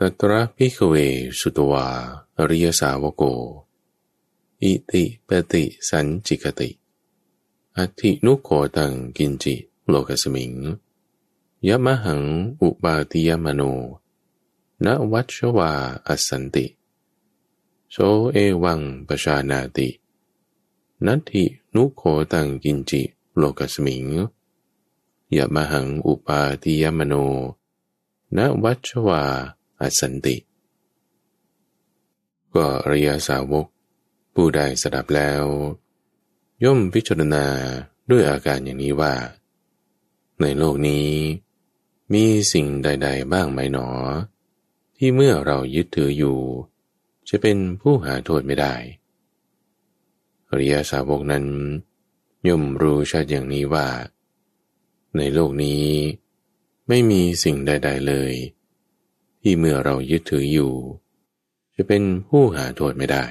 ตตระพิกเวสุตวาอริยสาวโก อิติปติสันจิกติอธินุโคตังกินจิ โลกสมิงยมะหังอุปาติยมโนนวัชวาอสันติโสเอวังปชานาตินัตถินุโคตังกินจิโลกสมิงยมะหังอุปาติยมโนนวัชวาอสันติก็อริยสาวกผู้ได้สดับแล้ว ย่อมพิจารณาด้วยอาการอย่างนี้ว่า ในโลกนี้ มีสิ่งใด ๆบ้างไหมหนอ ที่เมื่อเรายึดถืออยู่จะเป็นผู้หาโทษไม่ได้อริยสาวกนั้น ย่อมรู้ชัดอย่างนี้ว่า ในโลกนี้ไม่มีสิ่งใด ๆเลยที่เมื่อเรายึดถืออยู่ จะเป็นผู้หาโทษไม่ได้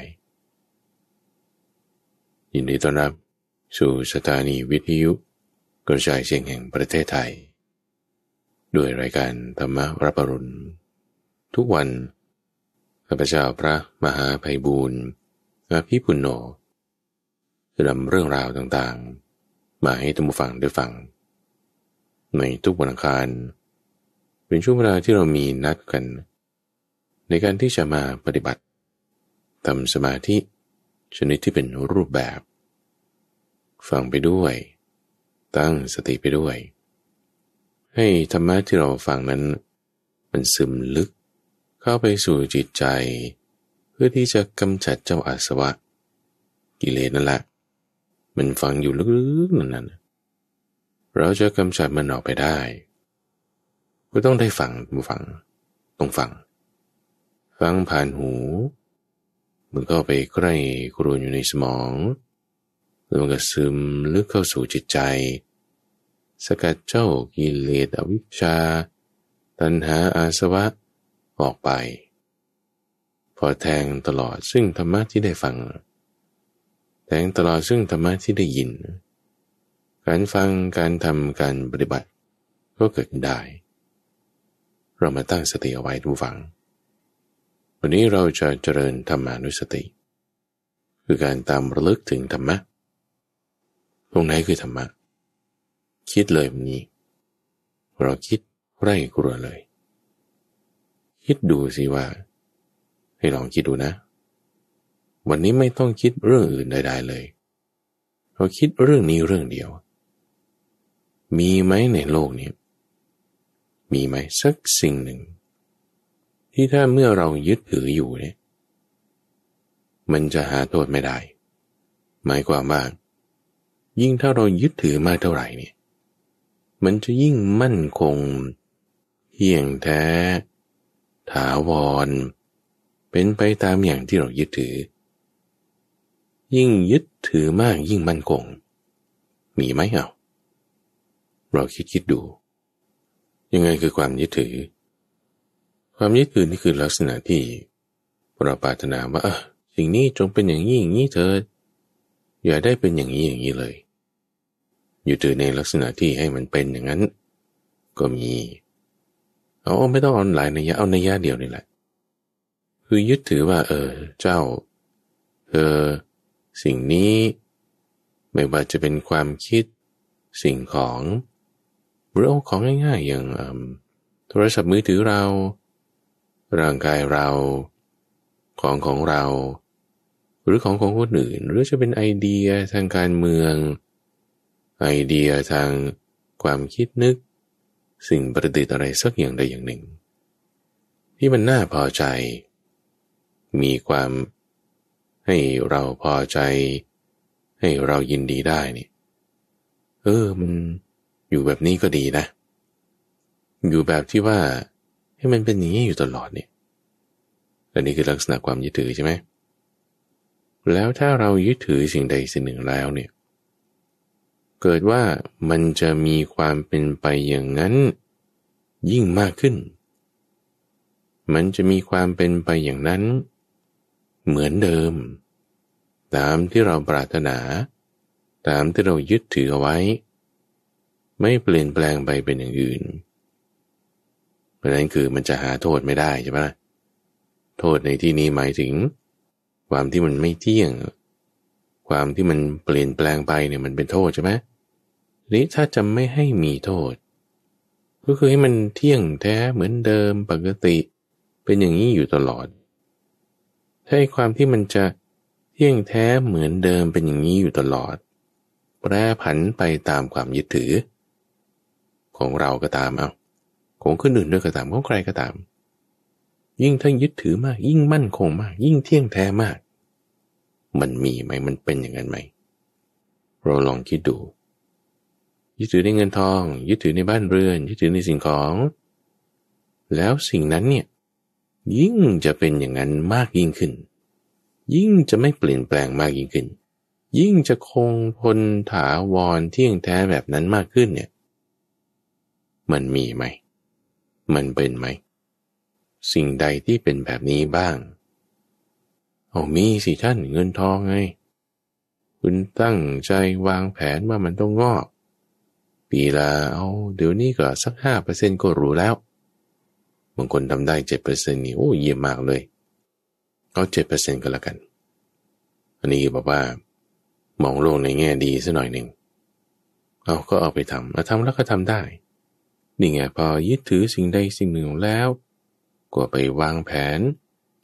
ยินดีต้อนรับสู่สถานีวิทยุกระจายเสียงแห่งประเทศไทย ด้วยรายการธรรมรับปรุณ ทุกวันข้าพเจ้าพระมหาภัยบูรณ์อาภิปุณโญจะนำเรื่องราวต่างๆ มาให้ท่านผู้ฟังได้ฟัง ในทุกวันอังคารเป็นช่วงเวลาที่เรามีนัดกัน ในการที่จะมาปฏิบัติทำสมาธิชนิดที่เป็นรูปแบบ ฟังไปด้วย ตั้งสติไปด้วย ให้ธรรมะที่เราฟังนั้น มันซึมลึก เข้าไปสู่จิตใจ เพื่อที่จะกำจัดเจ้าอาสวะ กิเลสนั่นแหละมันฟังอยู่ลึกๆนั่นน่ะเราจะกำจัดมันออกไปได้ก็ต้องได้ฟังมูฟังต้องฟัง ฟังผ่านหูมันก็ไปใกล้ครูนอยู่ในสมองแล้วมันก็ซึมลึกเข้าสู่จิตใจ สกัดเจ้ากิเลสอวิชชา ตัณหาอาสวะออกไป พอแทงตลอดซึ่งธรรมะที่ได้ฟัง แทงตลอดซึ่งธรรมะที่ได้ยิน การฟังการทำการปฏิบัติก็เกิดได้เรามาตั้งสติ เอาไว้ดูฝัง วันนี้เราจะเจริญธรรมานุสติ คือการตามระลึกถึงธรรมะตรงไหนคือธรรมะ คิดเลยวันนี้ เราคิดไร้กลัวเลย คิดดูสิว่า ให้ลองคิดดูนะ วันนี้ไม่ต้องคิดเรื่องอื่นใดๆเลยเราคิดเรื่องนี้เรื่องเดียว มีไหมในโลกนี้มีไหมสักสิ่งหนึ่ง ที่ถ้าเมื่อเรายึดถืออยู่เนี่ย มันจะหาโทษไม่ได้หมายความว่ายิ่งถ้าเรายึดถือมากเท่าไหร่เนี่ย มันจะยิ่งมั่นคงเที่ยงแท้ ถาวร เป็นไปตามอย่างที่เรายึดถือ ยิ่งยึดถือมากยิ่งมั่นคงมีไหมเอาเราคิดคิดดูยังไงคือความยึดถือ ความยึดถือ นี่คือลักษณะที่เราปรารถนาว่า สิ่งนี้จงเป็นอย่างนี้อย่างนี้เถิดอย่าได้เป็นอย่างนี้ อย่างนี้เลย อยู่ถือในลักษณะที่ให้มันเป็นอย่างนั้น ก็มีเอาไม่ต้องเอาหลายนัยยะเอานัยยะเดียวนี่แหละ คือยึดถือว่าเออเจ้าเธอสิ่งนี้ ไม่ว่าจะเป็นความคิดสิ่งของหรือเอาของง่ายๆอย่างโทรศัพท์มือถือเรา ร่างกายเรา ของของเรา หรือของของคนอื่น หรือจะเป็นไอเดียทางการเมือง ไอเดียทางความคิดนึกสิ่งประดิษฐ์อะไรสักอย่างใดอย่างหนึ่ง ที่มันน่าพอใจ มีความให้เราพอใจให้เรายินดีได้นี่ เออมันอยู่แบบนี้ก็ดีนะ อยู่แบบที่ว่าให้มันเป็นอย่างนี้อยู่ตลอดเนี่ย และนี่คือลักษณะความยึดถือใช่ไหมแล้วถ้าเรายึดถือสิ่งใดสิ่งหนึ่งแล้วเนี่ย เกิดว่ามันจะมีความเป็นไปอย่างนั้นยิ่งมากขึ้น มันจะมีความเป็นไปอย่างนั้น เหมือนเดิม ตามที่เราปรารถนา ตามที่เรายึดถือเอาไว้ไม่เปลี่ยนแปลงไปเป็นอย่างอื่น เพราะนั้นคือมันจะหาโทษไม่ได้ใช่ไหมโทษในที่นี้หมายถึง ความที่มันไม่เที่ยง ความที่มันเปลี่ยนแปลงไปเนี่ยมันเป็นโทษใช่ไหมนี้ถ้าจะไม่ให้มีโทษ ก็คือให้มันเที่ยงแท้เหมือนเดิมปกติ เป็นอย่างนี้อยู่ตลอดถ้าความที่มันจะเที่ยงแท้เหมือนเดิมเป็นอย่างนี้อยู่ตลอดแปรผันไปตามความยึดถือของเราก็ตามเอา ของคนอื่นด้วยก็ตาม ของใครก็ตาม ยิ่งท่านยึดถือมาก ยิ่งมั่นคงมาก ยิ่งเที่ยงแท้มาก มันมีไหม มันเป็นอย่างนั้นไหม เราลองคิดดู ยึดถือในเงินทอง ยึดถือในบ้านเรือน ยึดถือในสิ่งของ แล้วสิ่งนั้นเนี่ย ยิ่งจะเป็นอย่างนั้นมากยิ่งขึ้น ยิ่งจะไม่เปลี่ยนแปลงมากยิ่งขึ้น ยิ่งจะคงทนถาวรเที่ยงแท้แบบนั้นมากขึ้นเนี่ยมันมีไหม มันเป็นไหม สิ่งใดที่เป็นแบบนี้บ้าง เอามีสิท่านเงินทองไง คุณตั้งใจวางแผนว่ามันต้องงอก ปีละเอาเดี๋ยวนี้ก็สักห้าเปอร์เซ็นก็รู้แล้ว บางคนทำได้เจ็ดเปอร์เซ็นนี่โอ้เยี่ยมมากเลยเอาเจ็ดเปอร์เซ็นก็แล้วกัน อันนี้บอกว่ามองโลกในแง่ดีซะหน่อยหนึ่งเอาก็เอาไปทำแล้วทำแล้วก็ทำได้นี่ไงพอยึดถือสิ่งใดสิ่งหนึ่ง แล้วก็ไปวางแผน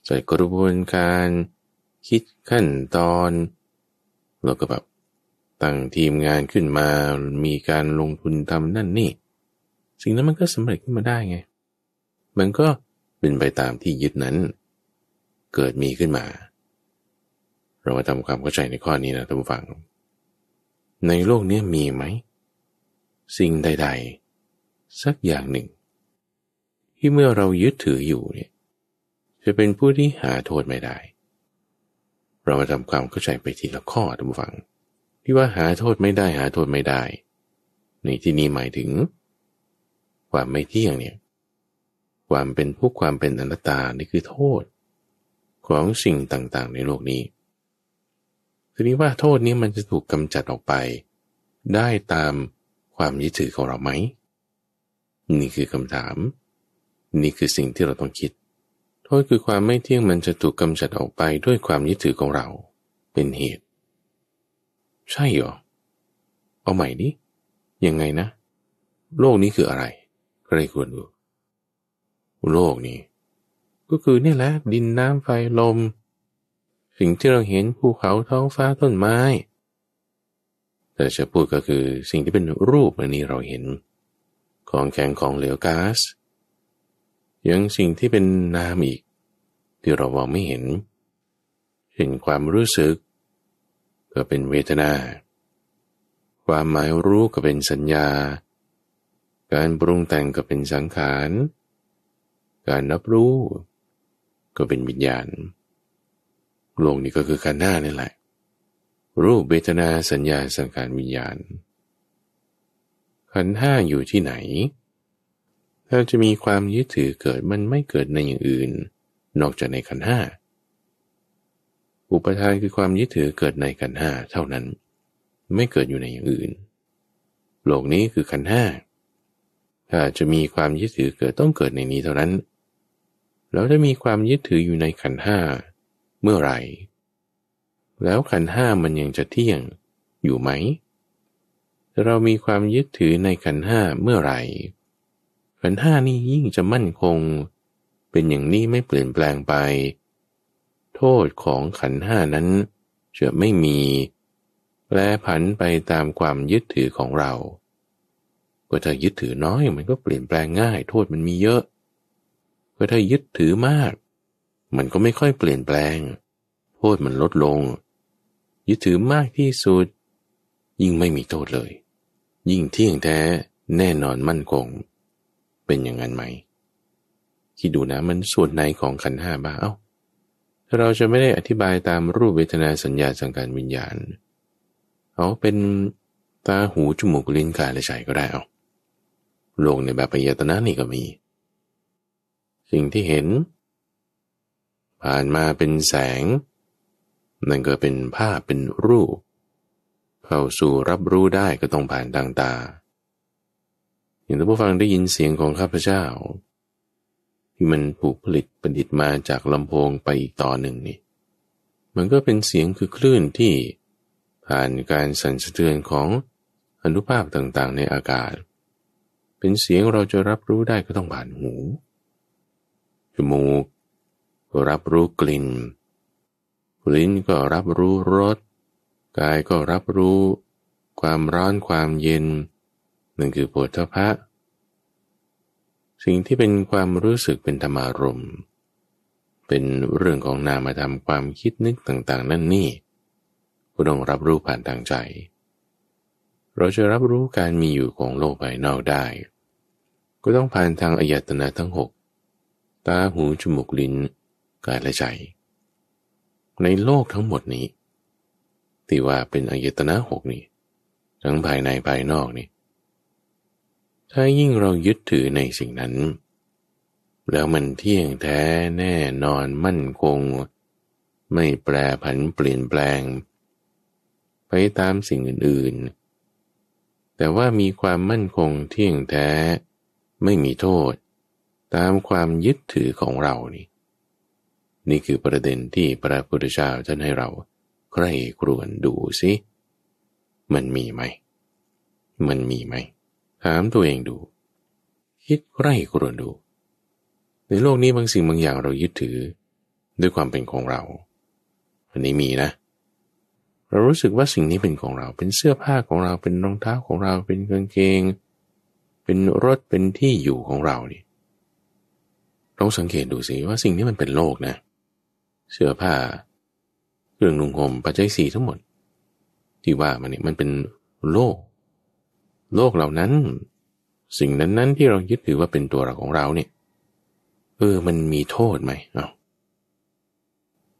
ใส่กระบวนการคิดขั้นตอน แล้ว ก็ แบบ ตั้งทีมงานขึ้นมา มีการลงทุนทำนั่นนี่ สิ่งนั้นมันก็สำเร็จขึ้นมาได้ไง มันก็เป็นไปตามที่ ยึดนั้น เกิดมีขึ้นมา เรามาทำความเข้าใจในข้อนี้นะท่านผู้ฟัง ในโลกนี้มีไหมสิ่งใดๆสักอย่างหนึ่ง ที่เมื่อเรายึดถืออยู่เนี่ยจะเป็นผู้ที่หาโทษไม่ได้ เรามาทำความเข้าใจไปทีละข้อทุกฝัง ที่ว่าหาโทษไม่ได้หาโทษไม่ได้ ในที่นี้หมายถึงความไม่เที่ยงเนี่ยความเป็นผู้ความเป็นอนัตตานี่คือโทษ ของสิ่งต่างๆ ในโลกนี้ทีนี้ว่าโทษนี้มันจะถูกกำจัดออกไป ได้ตามความยึดถือของเราไหมนี่คือคำถาม นี่คือสิ่งที่เราต้องคิดโทษคือความไม่เที่ยงมันจะถูกกำจัดออกไปด้วยความยึดถือของเรา เป็นเหตุ ใช่เหรอเอาใหม่ดิยังไงนะ โลกนี้คืออะไร ใครควรดูโลกนี้ ก็คือเนี่ยแหละ ดินน้ำไฟลม สิ่งที่เราเห็นภูเขาท้องฟ้าต้นไม้ แต่จะพูดก็คือสิ่งที่เป็นรูปอันนี้เราเห็นของแข็งของเหลวก๊าซยังสิ่งที่เป็นนามอีกที่เราบอกไม่เห็น เห็นความรู้สึกก็เป็นเวทนา ความหมายรู้ก็เป็นสัญญา การปรุงแต่งก็เป็นสังขาร การรับรู้ก็เป็นวิญญาณโลกนี้ก็คือขันธ์หน้านี่แหละ รูปเวทนาสัญญาสังขารวิญญาณขันห้าอยู่ที่ไหนถ้าจะมีความยึดถือเกิดมันไม่เกิดในอย่างอื่น นอกจากในขันห้า อุปทานคือความยึดถือเกิดในขันห้าเท่านั้น ไม่เกิดอยู่ในอย่างอื่น โลกนี้คือขันห้า ถ้าจะมีความยึดถือเกิดต้องเกิดในนี้เท่านั้นแล้วถ้ามีความยึดถืออยู่ในขันห้าเมื่อไหร่ แล้วขันห้ามันยังจะเที่ยงอยู่ไหมเรามีความยึดถือในขันห้าเมื่อไหร่ ขันห้านี่ยิ่งจะมั่นคง เป็นอย่างนี้ไม่เปลี่ยนแปลงไป โทษของขันห้านั้นจะไม่มีแปรผันไปตามความยึดถือของเราก็ถ้ายึดถือน้อยมันก็เปลี่ยนแปลงง่าย โทษมันมีเยอะก็ถ้ายึดถือมาก มันก็ไม่ค่อยเปลี่ยนแปลงโทษมันลดลง ยึดถือมากที่สุด ยิ่งไม่มีโทษเลยยิ่งเที่ยงแท้แน่นอนมั่นคง เป็นอย่างนั้นไหมคิดดูนะมันส่วนไหนของขันห้าบ้างเอา้าเราจะไม่ได้อธิบายตามรูปเวทนาสัญญาสังการวิญญาณ เอาเป็นตาหูจมูกลิ้นกายและใจก็ได้เอาโลกในแบบปยตนะนี่ก็มี สิ่งที่เห็น ผ่านมาเป็นแสงนั่นก็เป็นภาพเป็นรูปเข้าสู่รับรู้ได้ก็ต้องผ่านทางตาอย่างท่านผู้ฟังได้ยินเสียงของข้าพเจ้า ที่มันผูกผลิตประดิษฐ์มาจากลำโพงไปอีกต่อหนึ่งนี่ มันก็เป็นเสียงคือคลื่นที่ผ่านการสั่นสะเทือนของอนุภาคต่าง ๆ ในอากาศ เป็นเสียงเราจะรับรู้ได้ก็ต้องผ่านหู จมูกรับรู้กลิ่นลิ้นก็รับรู้รสกายก็รับรู้ความร้อนความเย็น หนึ่งคือปวดทพะสิ่งที่เป็นความรู้สึกเป็นธรรมารมเป็นเรื่องของนามธรรมความคิดนึกต่างๆ นั่นนี่ก็ต้องรับรู้ผ่านทางใจ เราจะรับรู้การมีอยู่ของโลกภายนอกได้ ก็ต้องผ่านทางอายตนะทั้งหกตาหูจมูกลิ้นกายและใจ ในโลกทั้งหมดนี้ที่ว่าเป็นอายตนะหกนี่ทั้งภายในภายนอกนี่ ถ้ายิ่งเรายึดถือในสิ่งนั้น แล้วมันเที่ยงแท้แน่นอนมั่นคง ไม่แปรผันเปลี่ยนแปลง ไปตามสิ่งอื่นๆ แต่ว่ามีความมั่นคงเที่ยงแท้ ไม่มีโทษ ตามความยึดถือของเรานี่นี่คือประเด็นที่พระพุทธเจ้าท่านให้เราใครครวนดูสิ มันมีไหม มันมีไหม ถามตัวเองดู คิดใครครวนดู ในโลกนี้บางสิ่งบางอย่างเรายึดถือด้วยความเป็นของเรา อันนี้มีนะ เรารู้สึกว่าสิ่งนี้เป็นของเรา เป็นเสื้อผ้าของเรา เป็นรองเท้าของเรา เป็นกางเกง เป็นรถ เป็นที่อยู่ของเรานี่เลองสังเกตดูสิว่าสิ่งนี้มันเป็นโลกนะ เสื้อผ้าเครื่องนุ่งห่มปัจจัยสี่ทั้งหมด ที่ว่ามันเนี่ยมันเป็นโลก โลกเหล่านั้น สิ่งนั้นๆที่เรายึดถือว่าเป็นตัวเราของเราเนี่ย เออ มันมีโทษไหมเอา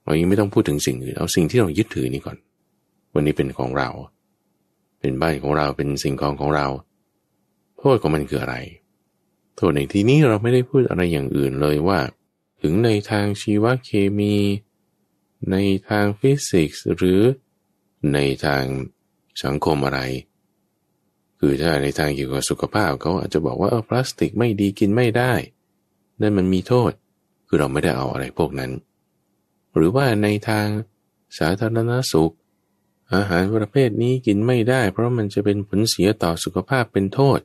เรายังไม่ต้องพูดถึงสิ่งอื่นเอาสิ่งที่เรายึดถือนี่ก่อน วันนี้เป็นของเรา เป็นบ้านของเราเป็นสิ่งของของเราโทษของมันคืออะไรโทษในที่นี้เราไม่ได้พูดอะไรอย่างอื่นเลยว่า ถึงในทางชีวเคมีในทางฟิสิกส์หรือในทางสังคมอะไร คือถ้าในทางเกี่ยวกับสุขภาพเขาอาจจะบอกว่าเออพลาสติกไม่ดีกินไม่ได้ นั่นมันมีโทษ คือเราไม่ได้เอาอะไรพวกนั้น หรือว่าในทางสาธารณสุข อาหารประเภทนี้กินไม่ได้ เพราะมันจะเป็นผลเสียต่อสุขภาพเป็นโทษ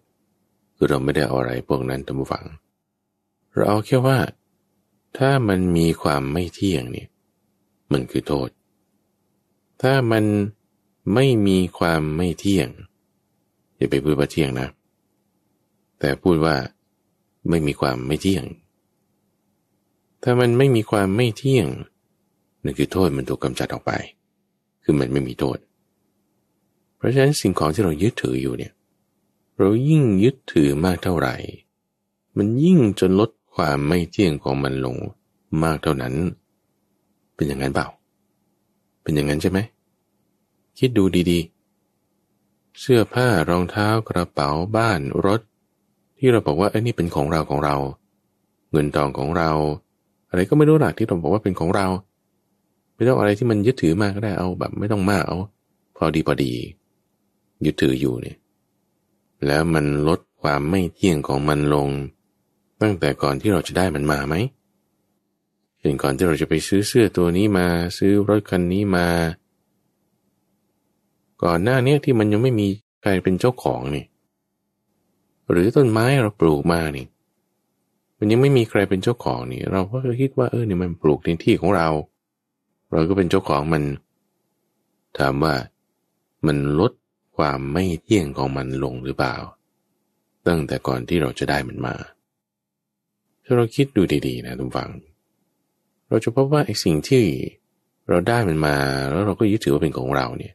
คือเราไม่ได้เอาอะไรพวกนั้นตำฝัง เราเอาแค่ว่า ถ้ามันมีความไม่เที่ยงเนี่ยมันคือโทษ ถ้ามันไม่มีความไม่เที่ยงอย่าไปพูดว่าเที่ยงนะแต่พูดว่าไม่มีความไม่เที่ยง ถ้ามันไม่มีความไม่เที่ยงนั่นคือโทษมันถูกกำจัดออกไป คือมันไม่มีโทษ เพราะฉะนั้นสิ่งของที่เรายึดถืออยู่เนี่ย เรายิ่งยึดถือมากเท่าไหร่ มันยิ่งจนลดความไม่เที่ยงของมันลงมากเท่านั้นเป็นอย่างนั้นเปล่า เป็นอย่างนั้นใช่ไหม คิดดูดี ๆ เสื้อผ้ารองเท้ากระเป๋าบ้านรถ ที่เราบอกว่าเอ้นี่เป็นของเราของเรา เงินทองของเรา อะไรก็ไม่รู้หลักที่เราบอกว่าเป็นของเราไม่ต้องอะไรที่มันยึดถือมากก็ได้เอาแบบไม่ต้องมากเอาพอดีพอดี ยึดถืออยู่เนี่ย แล้วมันลดความไม่เที่ยงของมันลง ตั้งแต่ก่อนที่เราจะได้มันมาไหมเช่นก่อนที่เราจะไปซื้อเสื้อตัวนี้มา ซื้อรถคันนี้มา ก่อนหน้านี้ที่มันยังไม่มีใครเป็นเจ้าของนี่ หรือต้นไม้เราปลูกมานี่มันยังไม่มีใครเป็นเจ้าของนี่เราก็คิดว่าเออเนี่ยมันปลูกในที่ของเรา เราก็เป็นเจ้าของมัน ถามว่ามันลดความไม่เที่ยงของมันลงหรือเปล่า ตั้งแต่ก่อนที่เราจะได้มันมาถ้าเราคิดดูดีๆนะทุกฝังเราจะพบว่าไอ้สิ่งที่เราได้มันมาแล้วเราก็ยึดถือว่าเป็นของเราเนี่ย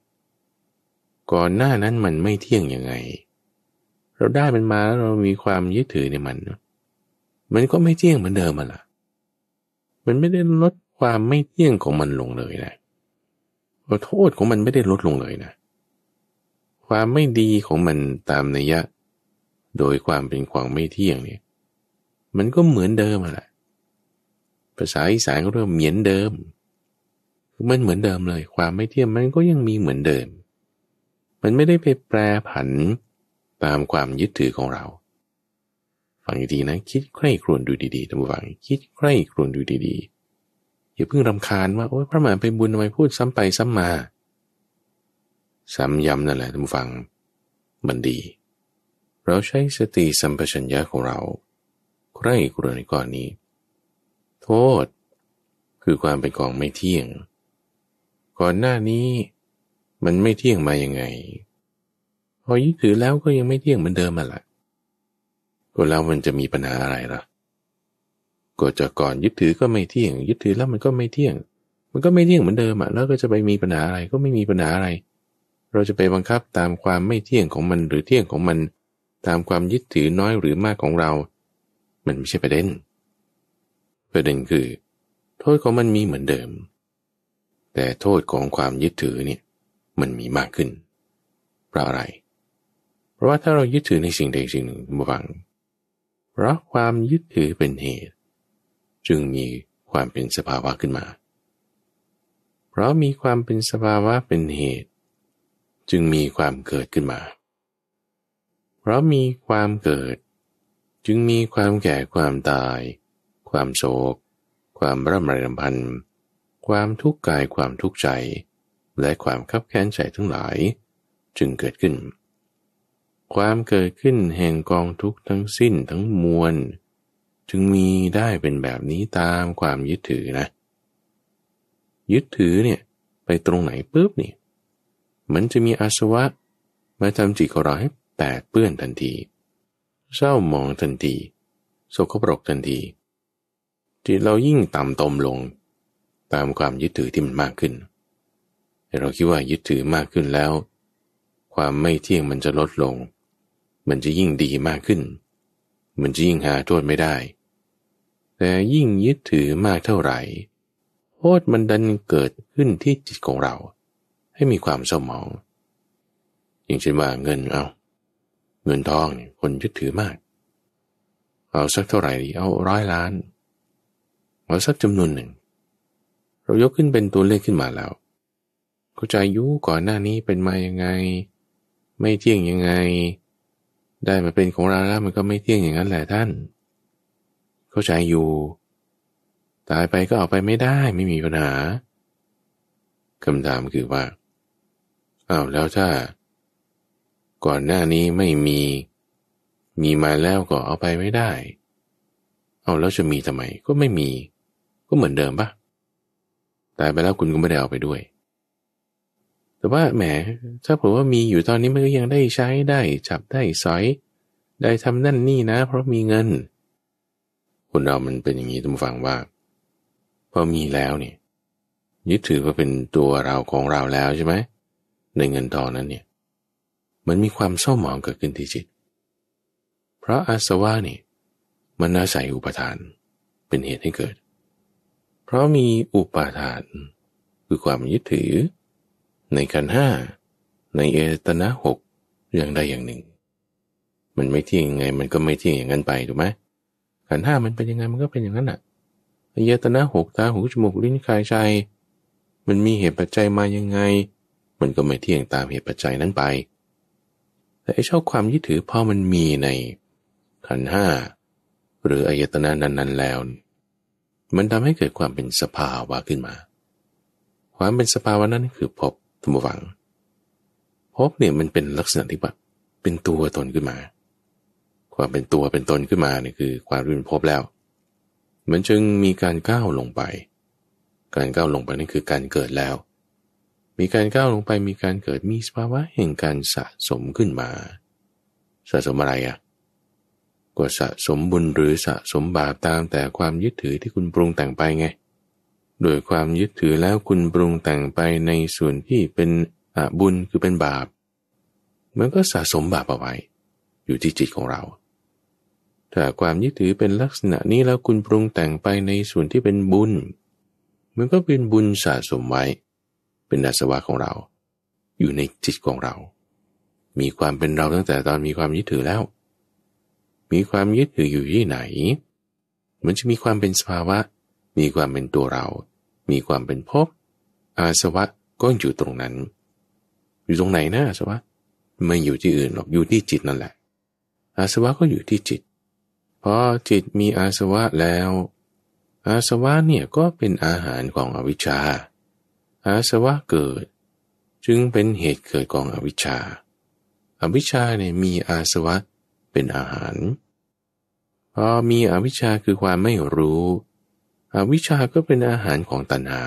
ก่อนหน้านั้นมันไม่เที่ยงยังไง เราได้มันมาแล้วเรามีความยึดถือในมัน มันก็ไม่เที่ยงเหมือนเดิมมันละมันไม่ได้ลดความไม่เที่ยงของมันลงเลยนะโทษของมันไม่ได้ลดลงเลยนะ ความไม่ดีของมันตามนัยยะ โดยความเป็นความไม่เที่ยงเนี่ย มันก็เหมือนเดิมแหละภาษาอีสานเขาเรียกเหมือนเดิม มันเหมือนเดิมเลย ความไม่เที่ยงมันก็ยังมีเหมือนเดิม มันไม่ได้ไปแปรผันตามความยึดถือของเรา ฟังดีๆนะ คิดใคร่ครวญดูดีๆท่านผู้ฟัง คิดใคร่ครวญดูดีๆ อย่าเพิ่งรำคาญว่าโอ๊ยพระมหาไปบุญทำไมพูดซ้ำไปซ้ำมา ซ้ำย้ำนั่นแหละท่านผู้ฟังมันดี เราใช้สติสัมปชัญญะของเราใคร่ครวญก่อนนี้โทษ คือความเป็นของไม่เที่ยง ก่อนหน้านี้มันไม่เที่ยงมาอย่างไงพอยึดถือแล้วก็ยังไม่เที่ยงเหมือนเดิมมาละก็แล้วมันจะมีปัญหาอะไรล่ะ ก็จะก่อนยึดถือก็ไม่เที่ยง ยึดถือแล้วมันก็ไม่เที่ยง มันก็ไม่เที่ยงเหมือนเดิมอ่ะแล้วก็จะไปมีปัญหาอะไรก็ไม่มีปัญหาอะไร เราจะไปบังคับตามความไม่เที่ยงของมันหรือเที่ยงของมัน ตามความยึดถือน้อยหรือมากของเรา มันไม่ใช่ประเด็นเประเด็นคือ โทษของมันมีเหมือนเดิม แต่โทษของความยึดถือเนี่ยมันมีมากขึ้นเพราะอะไรเพราะว่าถ้าเรายึดถือในสิ่งใดสิ่งหนึ่งบางเพราะความยึดถือเป็นเหตุ จึงมีความเป็นสภาวะขึ้นมา เพราะมีความเป็นสภาวะเป็นเหตุ จึงมีความเกิดขึ้นมา เพราะมีความเกิด จึงมีความแก่ความตายความโศก ความร่ำไรรำพันความทุกข์กาย ความทุกข์ใจ และความขับแค้นใจทั้งหลาย จึงเกิดขึ้น ความเกิดขึ้นแห่งกองทุกข์ทั้งสิ้นทั้งมวล จึงมีได้เป็นแบบนี้ตามความยึดถือนะ ยึดถือเนี่ยไปตรงไหนปุ๊บนี่ มันจะมีอาสวะมาทำจิตของเราให้แปดเปื้อนทันที เศร้ามองทันทีโสกปรกทันทีจิตเรายิ่งต่ำตมลงตามความยึดถือที่มันมากขึ้น เราคิดว่ายึดถือมากขึ้นแล้ว ความไม่เที่ยงมันจะลดลง มันจะยิ่งดีมากขึ้น มันจะยิ่งหาโทษไม่ได้ แต่ยิ่งยึดถือมากเท่าไหร่โทษมันดันเกิดขึ้นที่จิตของเรา ให้มีความเศร้าหมองอย่างเช่นว่าเงินเอา เงินทองคนยึดถือมาก เอาสักเท่าไหร่เอาร้อยล้านเราสักจำนวนหนึ่งเรายกขึ้นเป็นตัวเลขขึ้นมาแล้ว เขาใจยุก่อนหน้านี้เป็นมายังไง ไม่เที่ยงยังไง ได้มาเป็นของเราแล้วมันก็ไม่เที่ยงอย่างนั้นแหละท่าน เข้าใจอยู่ ตายไปก็เอาไปไม่ได้ ไม่มีปัญหาคำถามคือว่าอ้าวแล้วถ้า ก่อนหน้านี้ไม่มี มีมาแล้วก็เอาไปไม่ได้เอาแล้วจะมีทำไมก็ไม่มีก็เหมือนเดิมปะตายไปแล้วคุณก็ไม่ได้เอาไปด้วย แต่ว่าแหม ถ้าผมว่ามีอยู่ตอนนี้มันก็ยังได้ใช้ได้จับได้สอยได้ทำนั่นนี่นะเพราะมีเงินคนเรามันเป็นอย่างนี้ทุกฟังว่าพอมีแล้วเนี่ย ยึดถือว่าเป็นตัวเราของเราแล้วใช่ไหม ในเงินทองนั้นเนี่ยมันมีความเศร้าหมองเกิดขึ้นที่จิต เพราะอาสวะนี่ มันอาศัยอุปทานเป็นเหตุให้เกิดเพราะมีอุปาทาน คือความยึดถือในขันห้าในเอตนะหกอย่างใดอย่างหนึ่งมันไม่เที่ยงยังไงมันก็ไม่เที่ยงอย่างนั้นไปถูกไหมขันห้ามันเป็นยังไงมันก็เป็นอย่างนั้นแหะเอตนะหกตาหูจมูกลิ้นกายใจมันมีเหตุปัจจัยมายังไง มันก็ไม่เที่ยงตามเหตุปัจจัยนั้นไปแต่ไอ้ชอบความยึดถือพอมันมีในขันห้าหรืออายตนะนั้นๆแล้วเมันทำให้เกิดความเป็นสภาวะขึ้นมา ความเป็นสภาวะนั้นคือพบธรรมวังพบเนี่ยมันเป็นลักษณะที่แบบเป็นตัวตนขึ้นมา ความเป็นตัวเป็นตนขึ้นมาเนี่ยคือความรี่นพบแล้วมันจึงมีการก้าวลงไป การก้าวลงไปนั่นคือการเกิดแล้ว มีการก้าวลงไปมีการเกิดมีสภาวะแห่งการสะสมขึ้นมา สะสมอะไรอะ่ะก็สะสมบุญหรือสะสมบาปตามแต่ความยึดถือที่คุณปรุงแต่งไปไง โดยความยึดถือแล้วคุณปรุงแต่งไปในส่วนที่เป็นอบุญคือเป็นบาปมันก็สะสมบาปเอาไว้ อยู่ที่จิตของเราถ้าความยึดถือเป็นลักษณะนี้แล้วคุณปรุงแต่งไปในส่วนที่เป็นบุญ มันก็เป็นบุญสะสมไว้ เป็นอาสวะของเรา อยู่ในจิตของเรา มีความเป็นเราตั้งแต่ตอนมีความยึดถือแล้วมีความยึดถืออยู่ที่ไหน มันจะมีความเป็นสภาวะ มีความเป็นตัวเรา มีความเป็นภพอาสวะก็อยู่ตรงนั้น อยู่ตรงไหนนะอาสวะ ไม่อยู่ที่อื่นหรอก อยู่ที่จิตนั่นแหละ อาสวะก็อยู่ที่จิตพราะจิตมีอาสวะแล้ว อาสวะเนี่ย ก็เป็นอาหารของอวิชชา อาสวะเกิด จึงเป็นเหตุเกิดของอวิชชา อวิชชาเนี่ยมีอาสวะเเป็นอาหาร พอมีอวิชชาคือความไม่รู้อวิชชาก็เป็นอาหารของตัณหา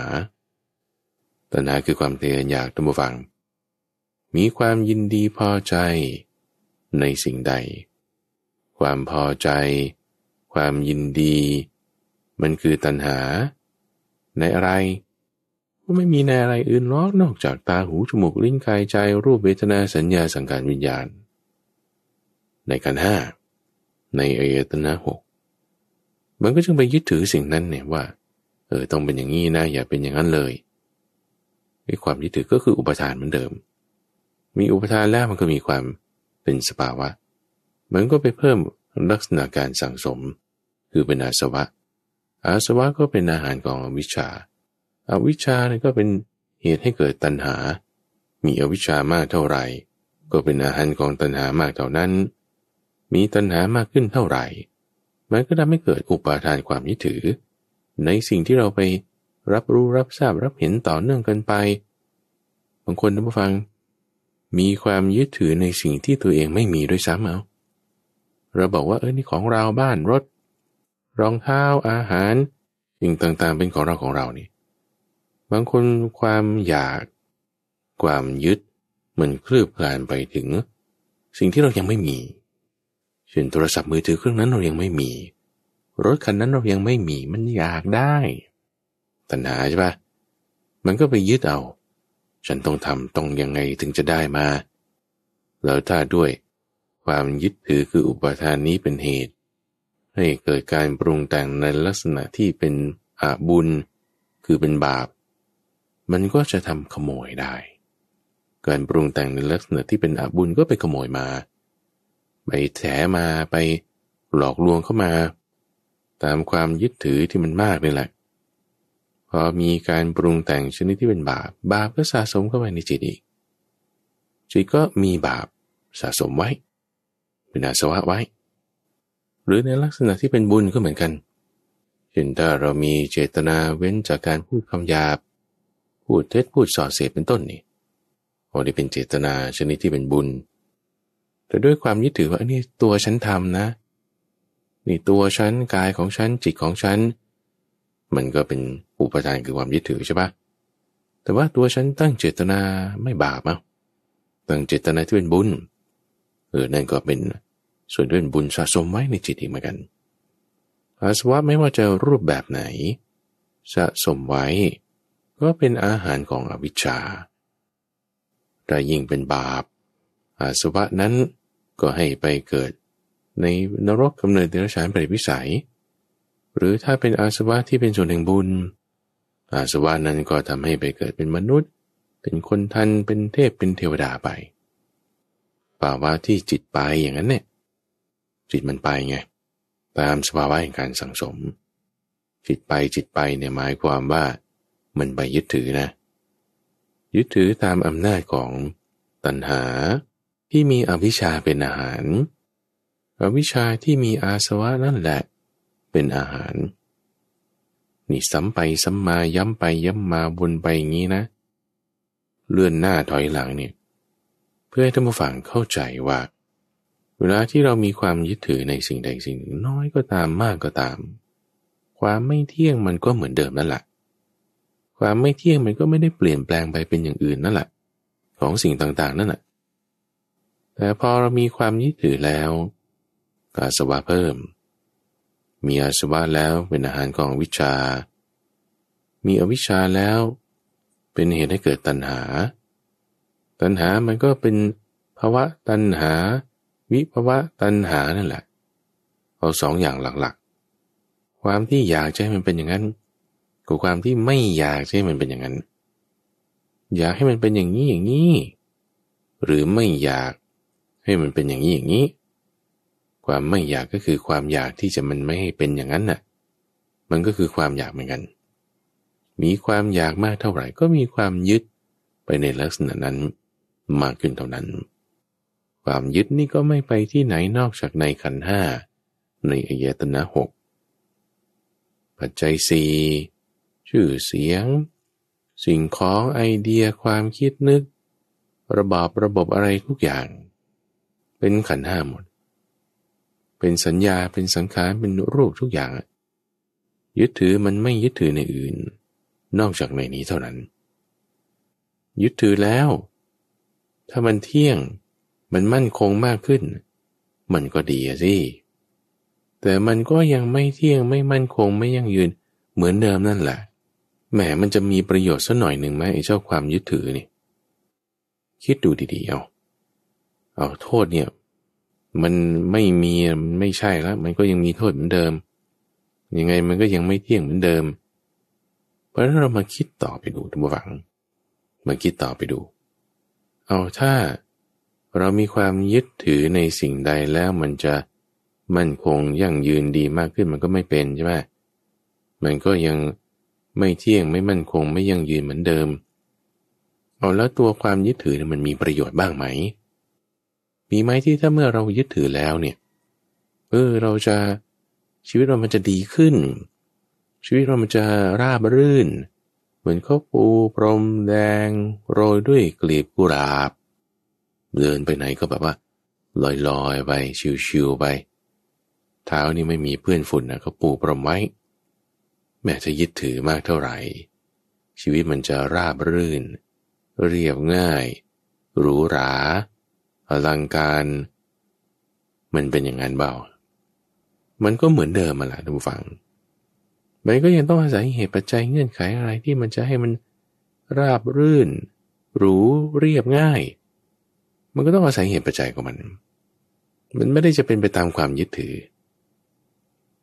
ตัณหาคือความเทยนอยากตั้งฟัง มีความยินดีพอใจในสิ่งใด ความพอใจ ความยินดี มันคือตัณหา ในอะไร ก็ไม่มีในอะไรอื่นนอกนอกจากตาหูจมูกลิ้นกายใจรูปเวทนาสัญญาสังการวิญญาณในขันห้าในอายตนะหกมันก็จึงไปยึดถือสิ่งนั้นเนี่ยว่าเออต้องเป็นอย่างนี้นะอย่าเป็นอย่างนั้นเลยมีความยึดถือก็คืออุปทานเหมือนเดิม มีอุปทานแล้วมันก็มีความเป็นสภาวะมันก็ไปเพิ่มลักษณะการสั่งสม คือเป็นอาสวะ อาสวะก็เป็นอาหารของอวิชชาอาวิชชาเนี่ยก็เป็นเหตุให้เกิดตัณหา มีอวิชชามากเท่าไหร่ก็เป็นอาหารของตัณหามากเท่านั้นมีตัณหามากขึ้นเท่าไหร่ มัน ก็ทำให้เกิดอุปาทานความยึดถือ ในสิ่งที่เราไปรับรู้รับทราบรับเห็นต่อเนื่องกันไป บางคนท่านผู้ฟัง มีความยึดถือในสิ่งที่ตัวเองไม่มีด้วยซ้ำเอาเราบอกว่าเออนี่ของเราบ้านรถ รองเท้าอาหารสิ่งต่างๆ เป็นของเราของเรานี่ บางคนความอยาก ความยึดมันคลืบคลานไปถึงสิ่งที่เรายังไม่มีช่นโทรศัพท์มือถือเครื่องนั้นเรายังไม่มีรถคันนั้นเรายังไม่มีมันอยากได้ตัณหาใช่ปะมันก็ไปยึดเอา ฉันต้องทำต้องยังไงถึงจะได้มาแล้วถ้าด้วยความยึดถือคืออุปทานนี้เป็นเหตุ ให้เกิดการปรุงแต่งในลักษณะที่เป็นอาบุญ คือเป็นบาป มันก็จะทำขโมยได้ การปรุงแต่งในลักษณะที่เป็นอาบุญก็ไปขโมยมาไปแฉมาไปหลอกลวงเข้ามา ตามความยึดถือที่มันมากนี่แหละ พอมีการปรุงแต่งชนิดที่เป็นบาป บาปก็สะสมเข้าไปในจิตอีกจิตก็มีบาปสะสมไว้เป็นอาสวะไว้ หรือในลักษณะที่เป็นบุญก็เหมือนกันเช่นถ้าเรามีเจตนาเว้นจากการพูดคำหยาบ พูดเท็จพูดส่อเสียเป็นต้นนี่โอ้นี่เป็นเจตนาชนิดที่เป็นบุญเแต่ด้วยความยึดถือว่านนี่ตัวฉันทำนะนี่ตัวฉันกายของฉันจิตของฉันมันก็เป็นอุปทานคือความยึดถือใช่ปะแต่ว่าตัวฉันตั้งเจตนาไม่บาปเอาตั้งเจตนาที่เป็นบุญเออนั่นก็เป็นส่วนที่เป็นบุญสะสมไว้ในจิตอีกเหมือนกันอาสวะไม่ว่าจะรูปแบบไหนสะสมไว้ ก็เป็นอาหารของอวิชชาแต่ยิ่งเป็นบาปอาสวะนั้นก็ให้ไปเกิดในนรกกำเนิดเดรัจฉานปริวิสัย หรือถ้าเป็นอาสวะที่เป็นส่วนแห่งบุญ อาสวะนั้นก็ทำให้ไปเกิดเป็นมนุษย์ เป็นคนทัน เป็นเทพ เป็นเทวดาไป ป่าวะที่จิตไปอย่างนั้นเนี่ย จิตมันไปไง ตามสภาวะแห่งการสังสม จิตไปจิตไปเนี่ยหมายความว่า มันไปยึดถือนะ ยึดถือตามอำนาจของตัณหาที่มีอวิชชาเป็นอาหาร อวิชชาที่มีอาสวะนั่นแหละ เป็นอาหารนี่ซ้ำไปซ้ำมาย้ำไปย้ำมาวนไปอย่างนี้นะ เลื่อนหน้าถอยหลังเนี่ยเพื่อให้ท่านผู้ฟังเข้าใจว่า เวลาที่เรามีความยึดถือในสิ่ง ใดสิ่งหนึ่งน้อยก็ตามมากก็ตาม ความไม่เที่ยงมันก็เหมือนเดิมนั่นแหละ ความไม่เที่ยงมันก็ไม่ได้เปลี่ยนแปลงไปเป็นอย่างอื่นนั่นแหละของสิ่งต่างๆนั่นแหละแต่พอเรามีความยึดถือแล้วอาสวะเพิ่ม มีอาสวะแล้วเป็นอาหารของวิชา มีอวิชชาแล้วเป็นเหตุให้เกิดตัณหา ตัณหามันก็เป็นภาวะตัณหา วิภาวะตัณหานั่นแหละเอาสองอย่างหลักๆ ความที่อยากให้มันเป็นอย่างนั้นกับความที่ไม่อยากให้มันเป็นอย่างนั้น อยากให้มันเป็นอย่างนี้อย่างนี้หรือไม่อยากให้มันเป็นอย่างนี้ อย่างนี้ ความไม่อยากก็คือความอยากที่จะมันไม่ให้เป็นอย่างนั้นน่ะ มันก็คือความอยากเหมือนกัน มีความอยากมากเท่าไหร่ก็มีความยึดไปในลักษณะนั้นมากขึ้นเท่านั้น ความยึดนี่ก็ไม่ไปที่ไหนนอกจากในขันห้าในอายตนะหกปัจจัยสี่ชื่อเสียง สิ่งของ ไอเดีย ความคิดนึก ระบอบ ระบบอะไรทุกอย่างเป็นขันห้าหมด เป็นสัญญา เป็นสังขาร เป็นรูปทุกอย่างยึดถือมันไม่ยึดถือในอื่น นอกจากในนี้เท่านั้น ยึดถือแล้ว ถ้ามันเที่ยงมันมั่นคงมากขึ้น มันก็ดีสิแต่มันก็ยังไม่เที่ยงไม่มั่นคงไม่ยั่งยืนเหมือนเดิมนั่นแหละแหมมันจะมีประโยชน์สักหน่อยหนึ่งไหมไอ้เจ้าความยึดถือนี่คิดดูดีๆเอาเอาโทษเนี่ยมันไม่มีมันไม่ใช่แล้วมันก็ยังมีโทษเหมือนเดิมยังไงมันก็ยังไม่เที่ยงเหมือนเดิม เพราะฉะนั้นเรามาคิดต่อไปดูทุกฝังมาคิดต่อไปดู เอาถ้าเรามีความยึดถือในสิ่งใดแล้วมันจะมั่นคงยั่งยืนดีมากขึ้นมันก็ไม่เป็นใช่ไหมมันก็ยังไม่เที่ยงไม่มั่นคงไม่ยั่งยืนเหมือนเดิม เอาแล้วตัวความยึดถือมันมีประโยชน์บ้างไหมมีไหมที่ถ้าเมื่อเรายึดถือแล้วเนี่ยเออเราจะชีวิตเรามันจะดีขึ้น ชีวิตเรามันจะราบรื่น เหมือนข้าปู พรมแดง โรยด้วยกลีบกุหลาบเดินไปไหนก็แบบว่า ลอยลอยไป ชิวๆไปเท้านี่ไม่มีเพื่อนฝุ่นนะเขาปูพรมไว้ แม้จะยึดถือมากเท่าไหร่ ชีวิตมันจะราบรื่น เรียบง่ายหรูหราอลังการมันเป็นอย่างนั้นเบามันก็เหมือนเดิมมาละทุกฝังมันก็ยังต้องอาศัยเหตุปัจจัยเงื่อนไขอะไรที่มันจะให้มันราบรื่นหรูเรียบง่าย มันก็ต้องอาศัยเหตุปัจจัยของมัน มันไม่ได้จะเป็นไปตามความยึดถือ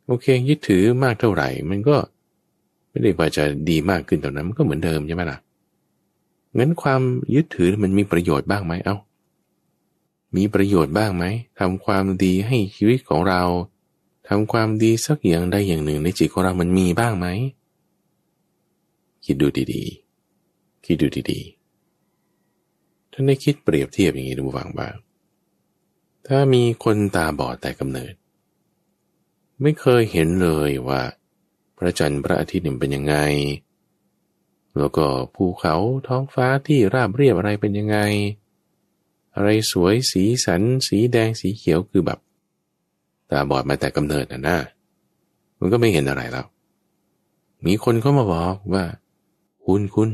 โอเค ยึดถือมากเท่าไหร่ มันก็ไม่ได้ว่าจะดีมากขึ้นเท่านั้นมันก็เหมือนเดิมใช่ไหมล่ะ งั้นความยึดถือมันมีประโยชน์บ้างไหมเอา้ามีประโยชน์บ้างไหม ทำความดีให้ชีวิตของเรา ทำความดีสักอย่างได้อย่างหนึ่งในจิตของเรามันมีบ้างไหมคิดดูดีๆ คิดดูดีๆท่านได้คิดเปรียบเทียบอย่างนี้ดูฟังบ้าง ถ้ามีคนตาบอดแต่กำเนิด ไม่เคยเห็นเลยว่า พระจันทร์พระอาทิตย์เป็นยังไง แล้วก็ภูเขาท้องฟ้าที่ราบเรียบอะไรเป็นยังไงอะไรสวยสีสัน สีแดงสีเขียวคือแบบตาบอดมาแต่กำเนิดนะนะมันก็ไม่เห็นอะไรแล้วมีคนเข้ามาบอกว่า คุณคุณ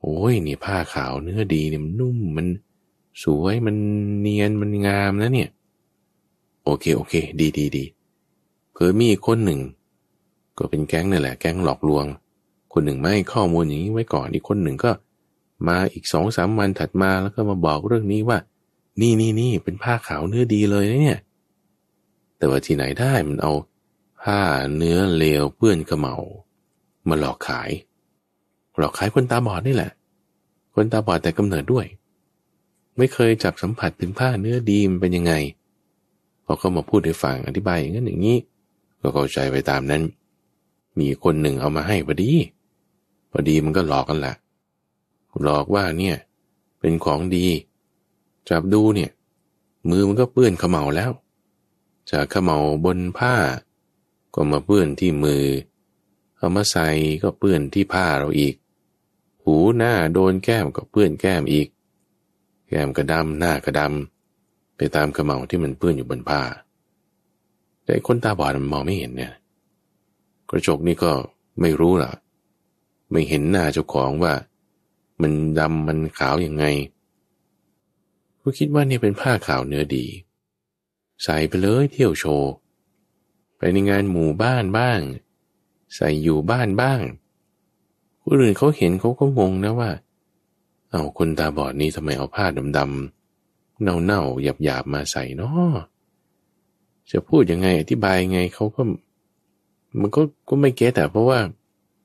โอ้ย นี่ผ้าขาวเนื้อดีเนี่ยมันนุ่มมันสวยมันเนียนมันงามนะเนี่ย โอเคโอเค ดีดีดีเผื่อมีคนหนึ่ง ก็เป็นแก๊งนี่แหละแก๊งหลอกลวง คนหนึ่งไม่ข้อมูลอย่างนี้ไว้ก่อนอีกคนหนึ่งก็มาอีกสองสามวันถัดมาแล้วก็มาบอกเรื่องนี้ว่า นี่นี่นี่เป็นผ้าขาวเนื้อดีเลยนะเนี่ย แต่ว่าที่ไหนได้มันเอา ผ้าเนื้อเลวเปื้อนขมเหลามาหลอกขายหลอกขายคนตาบอดนี่แหละ คนตาบอดแต่กำเนิดด้วย ไม่เคย จับสัมผัสถึงผ้าเนื้อดีมันเป็นยังไงพอเขามาพูดให้ฟังอธิบายอย่างนั้นอย่างนี้ ก็เข้าใจไปตามนั้น มีคนหนึ่งเอามาให้พอดีพอดีมันก็หลอกกันแหละหลอกว่าเนี่ยเป็นของดี จับดูเนี่ย มือมันก็เปื้อนขมเหลาแล้วจากขมเหลาบนผ้า ก็มาเปื้อนที่มือเอามาใส่ก็เปื้อนที่ผ้าเราอีก หูหน้าโดนแก้มก็เปื้อนแก้มอีก แก้มกระดำหน้ากระดำไปตามขมเหลาที่มันเปื้อนอยู่บนผ้า แต่คนตาบอดมันมองไม่เห็นเนี่ย กระจกนี่ก็ไม่รู้ล่ะ ไม่เห็นหน้าเจ้าของว่ามันดำมันขาวยังไงก็คิดว่าเนี่ยเป็นผ้าขาวเนื้อดี ใส่ไปเลยเที่ยวโชว์ ไปในงานหมู่บ้านบ้าง ใส่อยู่บ้านบ้างคนอื่นเขาเห็นเขาก็งงนะว่า เอาคนตาบอดนี่ทำไมเอาผ้าดำดำเน่าๆ หยาบๆ มาใส่นาะจะพูดยังไงอธิบายยังไงเขาก็ มันก็ก็ไม่เก็ตอะเพราะว่า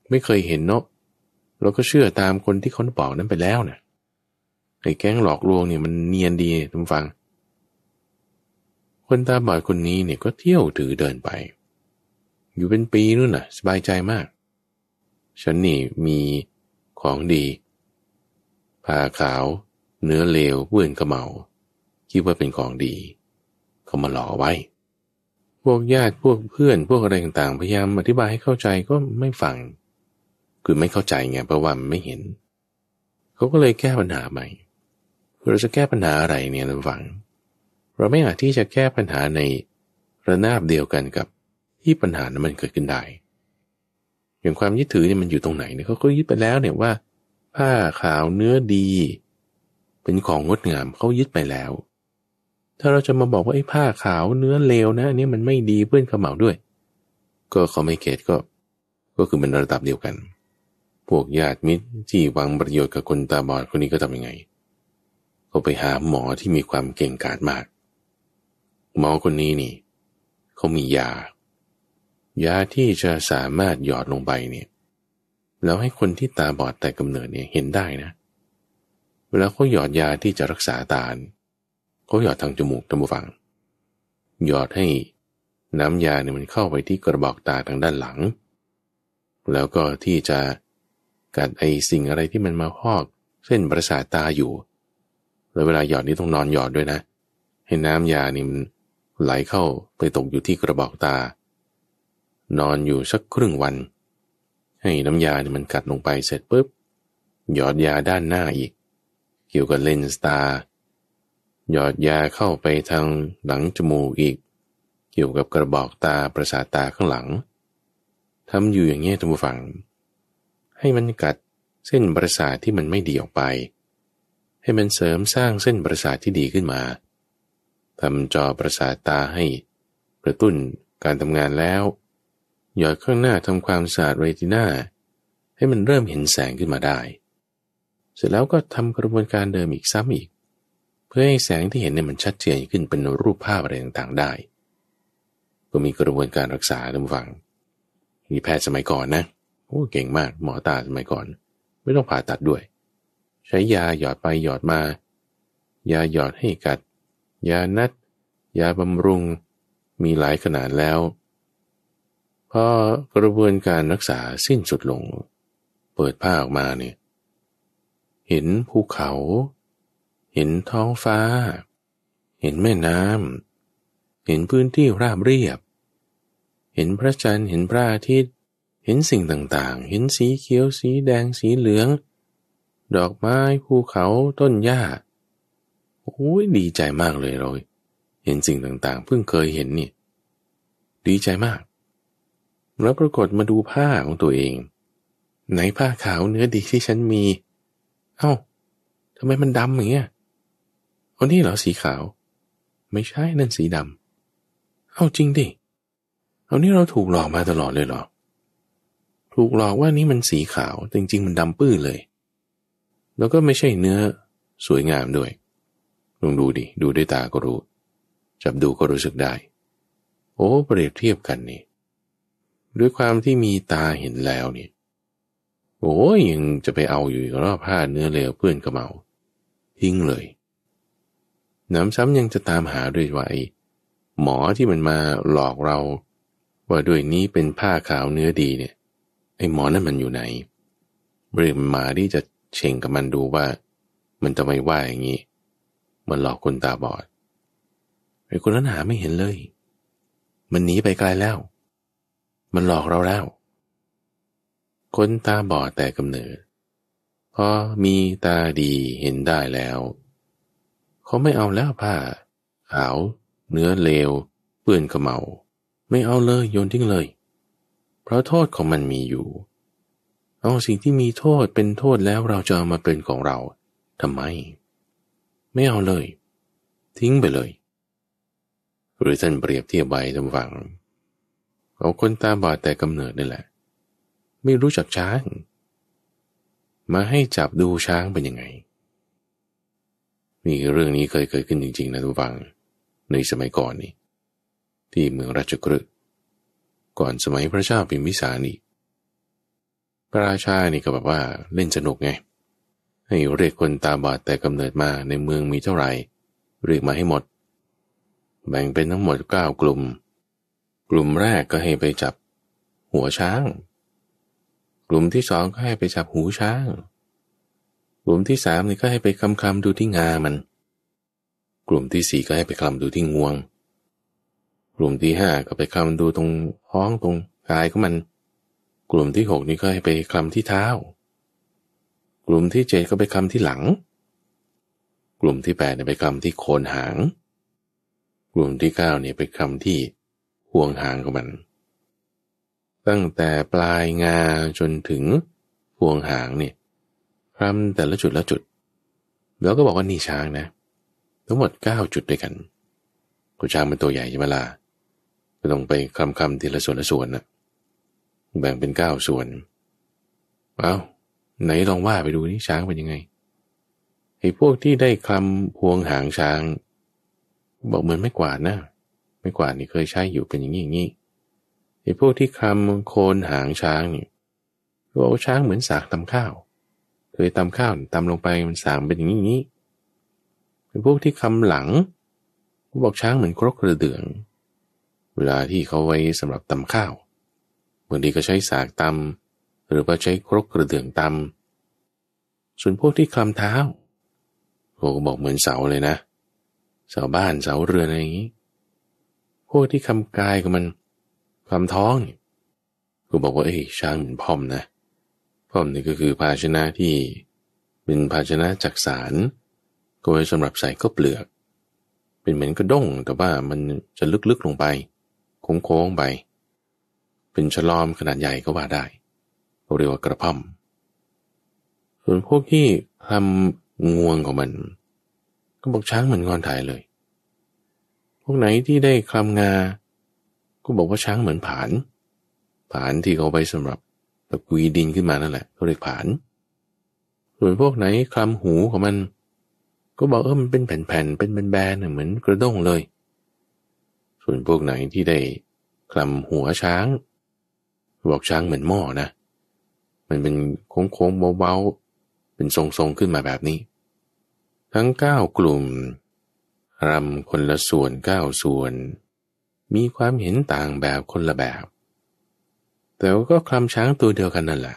ไม่เคยเห็นเนาะเราก็เชื่อตามคนที่เขาบอกนั้นไปแล้วเนี่ยไอ้แก๊งหลอกลวงเนี่ยมันเนียนดีทุกฟัง คนตาบอดคนนี้เนี่ยก็เที่ยวถือเดินไป อยู่เป็นปีนู่นน่ะ สบายใจมาก ฉันนี่มีของดีผ้าขาวเนื้อเลวเปื้อนกระเมาคิดว่าเป็นของดี เขามาหลอกไว้ พวกญาติพวกเพื่อนพวกอะไรต่างๆพยายามอธิบายให้เข้าใจก็ไม่ฟังคือไม่เข้าใจไงเพราะว่ามันไม่เห็น เขาก็เลยแก้ปัญหาใหม่ เราจะแก้ปัญหาอะไรเนี่ยระวัง เราไม่อาจที่จะแก้ปัญหาในระนาบเดียวกันกับที่ปัญหานั้นมันเกิดขึ้นได้ อย่างความยึดถือเนี่ยมันอยู่ตรงไหนเนี่ยเขาก็ยึดไปแล้วเนี่ยว่าผ้าขาวเนื้อดี เป็นของงดงามเขายึดไปแล้ว ถ้าเราจะมาบอกว่าไอ้ผ้าขาวเนื้อเลวนะอันนี้มันไม่ดีเพื่อนขมเหลาด้วย ก็เขาไม่เกตก็ก็คือมันระดับเดียวกันพวกญาติมิตรที่หวังประโยชน์กับคนตาบอดคนนี้ก็ทำยังไง เขาไปหาหมอที่มีความเก่งกาจมาก หมอคนนี้นี่เขามียายาที่จะสามารถหยอดลงไปเนี่ย แล้วให้คนที่ตาบอดแต่กำเนิดเนี่ยเห็นได้นะ เวลาเขาหยอดยาที่จะรักษาตาเขาหยอดทางจมูกทางบูฟังหยอดให้น้ำยาเนี่ยมันเข้าไปที่กระบอกตาทางด้านหลัง แล้วก็ที่จะกัดไอสิ่งอะไรที่มันมาพอกเส้นประสาทตาอยู่ แล้วเวลาหยอดนี่ต้องนอนหยอดด้วยนะ ให้น้ำยานี่มันไหลเข้าไปตกอยู่ที่กระบอกตา นอนอยู่สักครึ่งวัน ให้น้ำยานี่มันกัดลงไปเสร็จปุ๊บ หยอดยาด้านหน้าอีก เกี่ยวกับเลนส์ตา หยอดยาเข้าไปทางหลังจมูกอีก เกี่ยวกับกระบอกตาประสาทตาข้างหลังทำอยู่อย่างเงี้ยท่านผู้ฟังให้มันกัดเส้นประสาทที่มันไม่ดีออกไป ให้มันเสริมสร้างเส้นประสาทที่ดีขึ้นมาทำจอประสาทตาให้ กระตุ้นการทำงานแล้ว หยอดข้างหน้าทำความสะอาดเรตินาให้มันเริ่มเห็นแสงขึ้นมาได้ เสร็จแล้วก็ทำกระบวนการเดิมอีกซ้ำอีก เพื่อให้แสงที่เห็นเนี่ยมันชัดเจนขึ้นเป็นรูปภาพอะไรต่างๆได้ ก็มีกระบวนการรักษาท่าฟังมีแพทย์สมัยก่อนนะเโอ้เก่งมากหมอตาสมัยก่อน ไม่ต้องผ่าตัดด้วย ใช้ยาหยอดไปหยอดมา ยาหยอดให้กัด ยานัด ยาบำรุง มีหลายขนาดแล้ว พอกระบวนการรักษาสิ้นสุดลง เปิดผ้าออกมาเนี่ยเห็นภูเขา เห็นท้องฟ้า เห็นแม่น้ำเห็นพื้นที่ราบเรียบ เห็นพระจันทร์เห็นพระอาทิตย์เห็นสิ่งต่างๆ เห็นสีเขียวสีแดงสีเหลือง ดอกไม้ภูเขาต้นหญ้าโอ้ยดีใจมากเลยเราเห็นสิ่งต่างๆ เพิ่งเคยเห็นนี่ดีใจมาก แล้วปรากฏมาดูผ้าของตัวเอง ไหนผ้าขาวเนื้อดีที่ฉันมี เอา้าทำไมมันดำอย่างเงี้ยอันนี้เหรอสีขาว ไม่ใช่นั่นสีดำ เอาจริงดิเอานี่เราถูกหลอกมาตลอดเลยเหรอถูกหลอกว่านี่มันสีขาวริงจริงๆมันดำปื้อเลย แล้วก็ไม่ใช่เนื้อสวยงามด้วยลองดูดิดูด้วยตาก็รู้ จับดูก็รู้สึกได้ โอ้เปรียบเทียบกันนี่ด้วยความที่มีตาเห็นแล้วนี่โอ้ยยังจะไปเอาอยู่ก็รอบผ้าเนื้อเลวเพื่อนกระเมาทิ้งเลยน้ำซ้ำยังจะตามหาด้วยว่าไอหมอที่มันมาหลอกเราว่าด้วยนี้เป็นผ้าขาวเนื้อดีเนี่ยไอ้หมอนั่นมันอยู่ไหนเรียมมาที่จะเชงกับมันดูว่า มันจะไมว่าอย่างนี้ มันหลอกคนตาบอด ไอ้คนนั้นหาไม่เห็นเลย มันหนีไปไกลแล้ว มันหลอกเราแล้ว คนตาบอดแต่กำเนิดพอมีตาดีเห็นได้แล้ว เขาไม่เอาแล้วผ้าขาว เนื้อเลว เปื้อนขมเหลาไม่เอาเลย โยนทิ้งเลยเพราะโทษของมันมีอยู่ เอาสิ่งที่มีโทษเป็นโทษแล้วเราจะเอามาเป็นของเราทำไม ไม่เอาเลย ทิ้งไปเลยหรือท่านเปรียบเทียบใบจทำฝังเอาคนตาบอดแต่กำเนิดนี่แหละ ไม่รู้จักช้าง มาให้จับดูช้างเป็นยังไงนี่เรื่องนี้เคยเกิดขึ้นจริงๆนะทุกฝังในสมัยก่อนนี่ที่เมืองราชกฤหก่อนสมัยพระเจ้าพิมพิสารนี่พระราชานี่ก็แบบว่าเล่นสนุกไง ให้เรียกคนตาบอดแต่กำเนิดมาในเมืองมีเท่าไหร่ เรียกมาให้หมด แบ่งเป็นทั้งหมดเก้ากลุ่ม กลุ่มแรกก็ให้ไปจับ หัวช้าง กลุ่มที่สองก็ให้ไปจับหูช้าง กลุ่มที่สามนี่ก็ให้ไปคำคำดูที่งามัน กลุ่มที่สี่ก็ให้ไปคลำดูที่งวงกลุ่มที่ห้าก็ไปคลำดูตรงท้องตรงกายของมัน กลุ่มที่หกนี่ก็ให้ไปคลำที่เท้า กลุ่มที่เจ็ดก็ไปคลำที่หลัง กลุ่มที่แปดเนี่ยไปคลำที่โคนหาง กลุ่มที่เก้าเนี่ยไปคลำที่ห่วงหางของมัน ตั้งแต่ปลายงา จนถึงห่วงหางเนี่ยคลำแต่ละจุดละจุด แล้วก็บอกว่านี่ช้างนะ ทั้งหมดเก้าจุดด้วยกันกูช้างมันตัวใหญ่ใช่ไหมล่ะต้องไปคำคำทีละส่วนละส่วนนะแบ่งเป็นเก้าส่วนเอา้า ไหนลองว่าไปดูนี่ช้างเป็นยังไงไอ้พวกที่ได้คำพวงหางช้าง บอกเหมือนไม่กวาดนะไม่กวาดนี่เคยใช้อยู่เป็นอย่างนี้อย่างนี้ไอ้พวกที่คำโคนหางช้างนี่บอกช้างเหมือนสากตำข้าว เคยตำข้าวตำลงไปมันสางเป็นอย่างนี้อย่างนี้ไอ้พวกที่คำหลัง บอกช้างเหมือนครกกระเดื่องเวลาที่เขาไว้สำหรับตำข้าวบางทีก็ใช้สากตำ หรือว่าใช้ครกกระเดื่องตำ ส่วนพวกที่คลำเท้าเขาก็บอกเหมือนเสาเลยนะ เสาบ้านเสาเรือนอะไรอย่างนี้ พวกที่คำกายกงมันคำท้องก็บอกว่าเอ้ยช้างเหมือนพ่อมนะพ่อมนี่ก็คือภาชนะที่เป็นภาชนะจักสาร ก็ไว้สำหรับใส่ก็เปลือก เป็นเหมือนกระด้งแต่ว่ามันจะลึกๆลงไปโค้งๆไปเป็นฉลอมขนาดใหญ่ก็ว่าได้เรียกว่ากระพ่อมส่วนพวกที่ทำงวงของมันก็บอกช้างเหมือนงอนถ่ายเลย พวกไหนที่ได้คลำงา ก็บอกว่าช้างเหมือนผานผานที่เขาไปสำหรับตะกุยดินขึ้นมานั่นแหละเขาเรียกผานส่วนพวกไหนคลำหูของมัน ก็บอกเออมัน เป็นแผ่นๆ เป็นแบนๆ เหมือนกระด้งเลยส่วนพวกไหนที่ได้ คลำหัวช้างบอกช้างเหมือนหม้อนะ มันเป็นโค้งๆเบาๆเป็นทรงๆขึ้นมาแบบนี้ ทั้งเก้ากลุ่มรำคนละส่วนเก้าส่วน มีความเห็นต่างแบบคนละแบบ แต่ก็คลำช้างตัวเดียวกันนั่นแหละ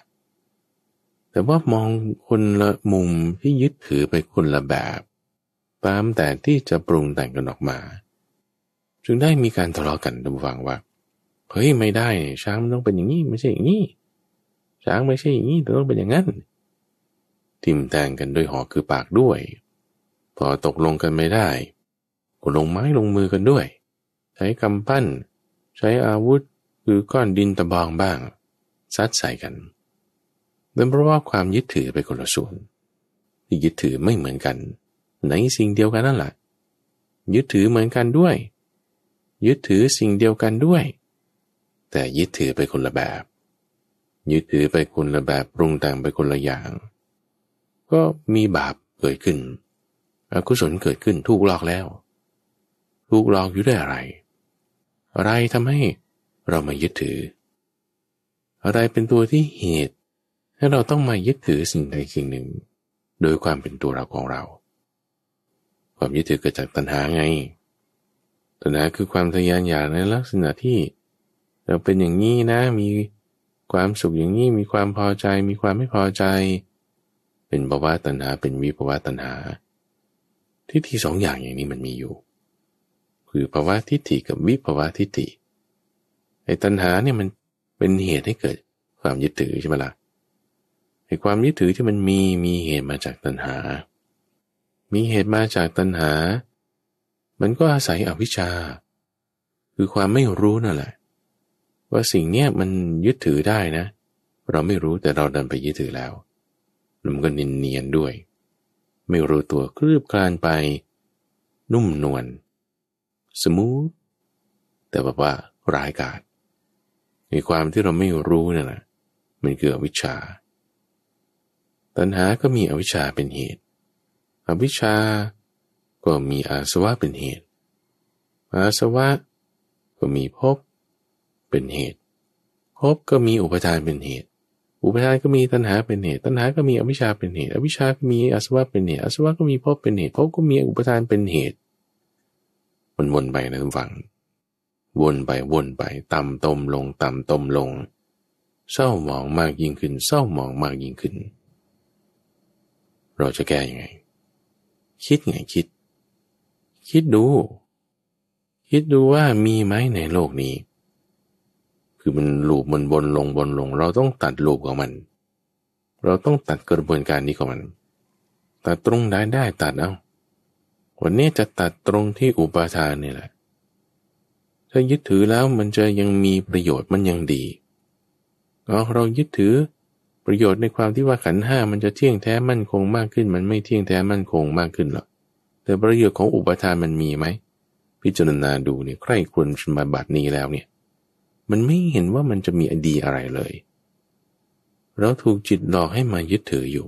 แต่ว่ามองคนละมุมที่ยึดถือไปคนละแบบ ตามแต่ที่จะปรุงแต่งกันออกมาจึงได้มีการทะเลาะกันดับฟังว่าเฮ้ยไม่ได้ช้างมันต้องเป็นอย่างนี้ไม่ใช่อย่างนี้ช้างไม่ใช่อย่างนี้ต้องเป็นอย่างนั้นทิมแทงกันด้วยหอกคือปากด้วย พอตกลงกันไม่ได้ก็ลงไม้ลงมือกันด้วย ใช้กำปั้น ใช้อาวุธหรือก้อนดินตะบองบ้างซัดใส่กันนั่นเพราะว่าความยึดถือไปคนละส่วนที่ยึดถือไม่เหมือนกันในสิ่งเดียวกันนั่นแหละยึดถือเหมือนกันด้วยยึดถือสิ่งเดียวกันด้วย แต่ยึดถือไปคนละแบบ ยึดถือไปคนละแบบปรุงแต่งไปคนละอย่าง ก็มีบาปเกิดขึ้นอกุศลเกิดขึ้นถูกหลอกแล้วถูกหลอกอยู่ด้วยอะไร อะไรทำให้เรามายึดถือ อะไรเป็นตัวที่เหตุให้เราต้องมายึดถือสิ่งใดสิ่งหนึ่ง โดยความเป็นตัวเราของเราความยึดถือเกิดจากตัณหาไงตัณหาคือความทะยานอยากในลักษณะที่ เราเป็นอย่างนี้นะมีความสุขอย่างนี้มีความพอใจ มีความไม่พอใจ เป็นภาวะตัณหาเป็น วิภาวะตัณหาทิฏฐิสองอย่างอย่างนี้มันมีอยู่ คือภาวะทิฏฐิกับ วิภาวะทิฏฐิไอ้ตัณหาเนี่ยมันเป็นเหตุให้เกิดความยึดถือใช่ไหมละ่ะไอ้ความยึดถือที่มันมีมีเหตุมาจากตัณหา มีเหตุมาจากตัณหามันก็อาศัยอวิชชา คือความไม่รู้นั่นแหละ ว่าสิ่งเนี้ยมันยึดถือได้นะ เราไม่รู้แต่เราดันไปยึดถือแล้วมันก็เนียนๆด้วย ไม่รู้ตัวคลืบคลานไป นุ่มนวลสมูทแต่แบบว่าร้ายกาศ ในความที่เราไม่รู้นั่นแหละมันคืออวิชชา ตัณหา ก็มีอวิชชาเป็นเหตุอวิชชาก็มีอาสวะเป็นเหตุ อาสวะก็มีภพเป็นเหตุ ภพก็มีอุปทานเป็นเหตุ อุปทานก็มีตัณหาเป็นเหตุ ตัณหาก็มีอวิชชาเป็นเหตุ อวิชชาก็มีอาสวะเป็นเหตุ อาสวะก็มีภพเป็นเหตุ ภพก็มีอุปทานเป็นเหตุมันวนไปนะทุกฝังวนไปวนไป ต่ำตมลงต่ำตมลง เศร้าหมองมากยิ่งขึ้น เศร้าหมองมากยิ่งขึ้น เราจะแก้ยังไง คิดไงคิดคิดดู คิดดูว่ามีไหมในโลกนี้ คือมันลูบมันบนลงบนลง เราต้องตัดลูบของมัน เราต้องตัดกระบวนการนี้ของมัน ตัดตรงไหนได้ตัดเอาวันนี้จะตัดตรงที่อุปาทานนี่แหละ ถ้ายึดถือแล้วมันจะยังมีประโยชน์มันยังดีเรายึดถือประโยชน์ในความที่ว่าขันห้ามันจะเที่ยงแท้มั่นคงมากขึ้น มันไม่เที่ยงแท้มั่นคงมากขึ้นหรอกแต่ประโยชน์ของอุปทานมันมีไหมพิจารณาดูเนี่ยใครควรชมาบัตินี้แล้วเนี่ย มันไม่เห็นว่ามันจะมีอดีอะไรเลย เราถูกจิตหลอกให้มายึดถืออยู่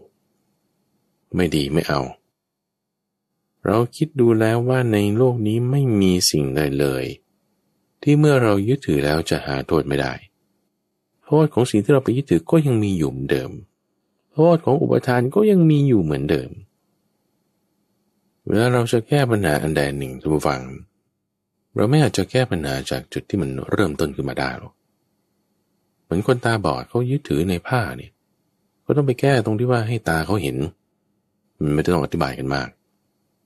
ไม่ดีไม่เอา เราคิดดูแล้วว่าในโลกนี้ไม่มีสิ่งใดเลย ที่เมื่อเรายึดถือแล้วจะหาโทษไม่ได้โทษของสิ่งที่เราไปยึดถือก็ยังมีอยู่เหมือนเดิมโทษของอุปทานก็ยังมีอยู่เหมือนเดิมเวลาเราจะแก้ปัญหาอันใดหนึ่งทุกฝัง เราไม่อาจจะแก้ปัญหา จากจุดที่มันเริ่มต้นขึ้นมา ได้หรอก เหมือน คนตาบอดเขายึดถือในผ้าเนี่ยก็ต้องไปแก้ตรงที่ว่าให้ตาเขาเห็น มันไม่ต้องอธิบายกันมาก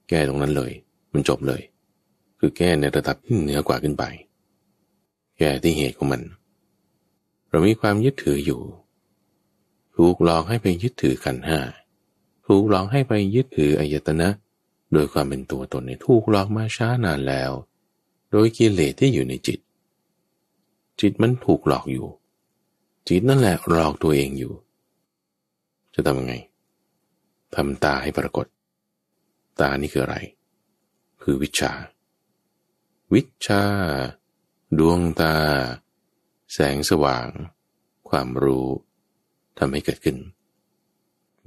แก้ตรงนั้นเลย มันจบเลย คือแก้ในระดับที่เหนือกว่าขึ้นไป แก้ที่เหตุของมัน เรามีความยึดถืออยู่ ถูกลองให้ไปยึดถือกันห้าถูกลองให้ไปยึดถืออายตนะโดยความเป็นตัวตนนี่ถูกหลอกมาช้านานแล้ว โดยกิเลสที่อยู่ในจิต จิตมันถูกหลอกอยู่ จิตนั่นแหละหลอกตัวเองอยู่ จะทำยังไง ทำตาให้ปรากฏ ตานี่คืออะไร คือวิชา วิชา ดวงตา แสงสว่าง ความรู้ ทำให้เกิดขึ้น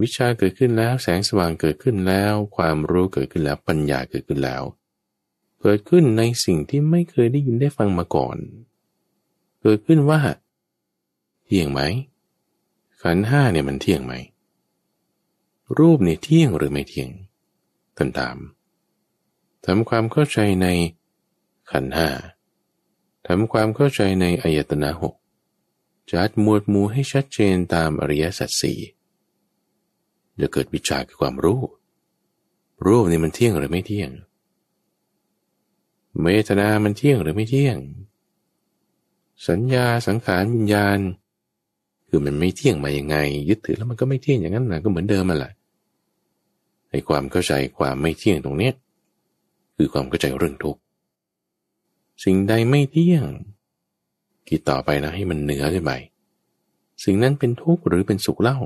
วิชาเกิดขึ้นแล้วแสงสว่างเกิดขึ้นแล้ว ความรู้เกิดขึ้นแล้วปัญญาเกิดขึ้นแล้ว เกิดขึ้นในสิ่งที่ไม่เคยได้ยินได้ฟังมาก่อน เกิดขึ้นว่าเที่ยงไหม ขันห้าเนี่ยมันเที่ยงไหม รูปเนี่ยเที่ยงหรือไม่เที่ยงท่านถามทำความเข้าใจในขันห้าทำความเข้าใจในอายตนะหกจัดหมวดหมู่ให้ชัดเจนตามอริยสัจสี่จะเกิดวิชาคือความรู้ รูปนี่มันเที่ยงหรือไม่เที่ยง เมตนามันเที่ยงหรือไม่เที่ยง สัญญาสังขารวิญญาณ คือมันไม่เที่ยงมาอย่างไง ยึดถือแล้วมันก็ไม่เที่ยงอย่างนั้นนะก็เหมือนเดิมมันแหละในความเข้าใจความไม่เที่ยงตรงเนี้ยคือความเข้าใจเรื่องทุกข์ สิ่งใดไม่เที่ยงกิดต่อไปนะให้มันเหนือขึ้นไปสิ่งนั้นเป็นทุกข์หรือเป็นสุขเล่า